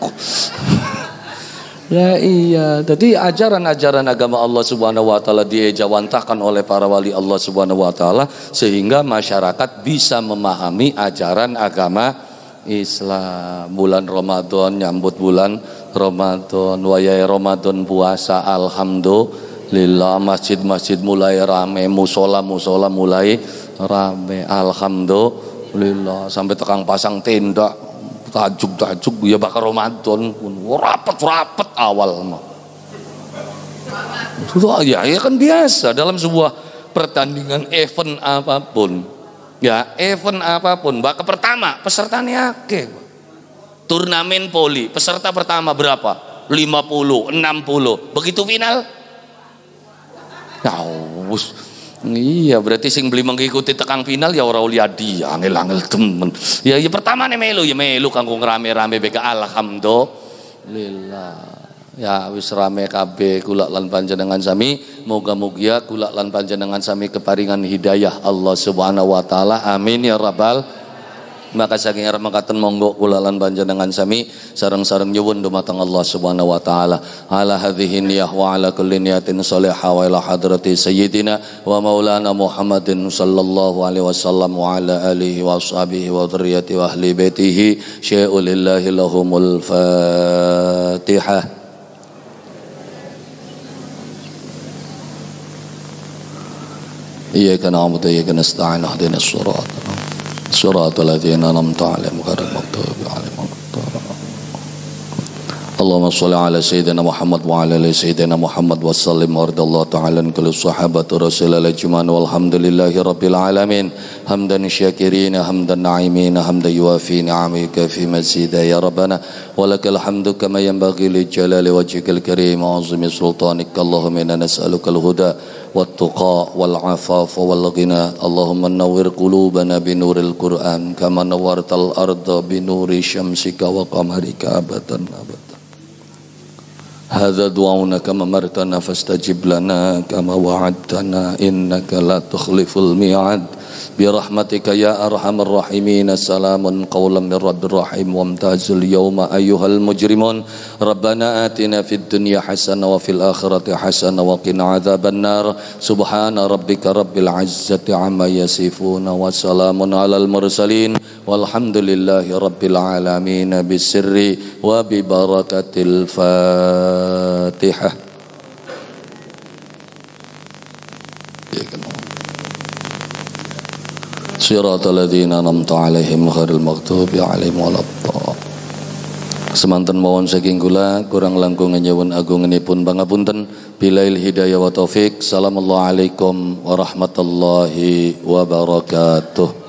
ya iya. Jadi ajaran-ajaran agama Allah Subhanahu wa taala diejawantahkan oleh para wali Allah Subhanahu wa taala sehingga masyarakat bisa memahami ajaran agama Islam. Bulan Ramadan nyambut bulan Ramadan, wayai Ramadan puasa alhamdulillah masjid-masjid mulai rame, musola-musola mulai rame alhamdulillah sampai tekang pasang tenda tajuk tajuk ya bakal Ramadan pun rapet rapet awal mah itu ya, ya kan biasa dalam sebuah pertandingan event apapun ya event apapun bakal pertama pesertanya niake turnamen poli peserta pertama berapa 50 60 begitu final Nah, Iya, berarti sing beli mengikuti tekan final ya ora adi, ya, angel-angel temen. Ya, ya pertama nih melu ya melu kanggo rame-rame Hamdo alhamdulillah. Ya wis rame KB kula lan panjenengan sami, moga-moga kula lan panjenengan sami keparingan hidayah Allah Subhanahu wa taala. Amin ya rabbal maka saking rahmatan monggo kula lan panjenengan sami sareng-sareng nyuwun dumateng Allah Subhanahu wa taala ala hadhihi niyah wa ala kulli niyatin shalihah wa ila hadrati sayyidina wa maulana Muhammadin sallallahu alaihi wasallam wa ala alihi wa ashabihi wa dzurriyyati wa ahli baitihi syai'ul lillahi lahumul fatihah إياك نعبد وإياك نستعين اهدنا الصراط صراط الذين لم عليهم غير المغضوب عليهم اللهم صل على سيدنا محمد وعلى ال سيدنا محمد وسلم وارض الله تعالى عن كل الصحابه رسول الله والحمد لله رب العالمين حمدا شاكرين حمدا نعيمين حمدا يوافي نعمك في مزيد يا ربنا ولك الحمد كما ينبغي لجلال وجهك الكريم وعظم سلطانك اللهم انا نسالك الهدى والتقى والعفاف والغنى اللهم نور قلوبنا بنور القران كما نورت الارض بنور شمسك وقمرك ابدا ابدا هذا دعونا كما مرتنا فاستجب لنا كما وعدتنا إنك لا تخلف الميعاد برحمتك يا أرحم الراحمين سلام قولا من رب الرحيم وامتاز اليوم أيها المجرمون ربنا آتنا في الدنيا حسنة وفي الآخرة حسنة وقنا عذاب النار سبحان ربك رب العزة عما يصفون وسلام على المرسلين والحمد لله رب العالمين بالسر وببركة الفاتحة Siratal ladzina an'amta alaihim ghairil maghdubi alaihim waladdallin. Semantan mawon saking kula kurang langkung nyuwun agungenipun pangapunten bilail hidayah wa taufik. Assalamualaikum warahmatullahi wabarakatuh.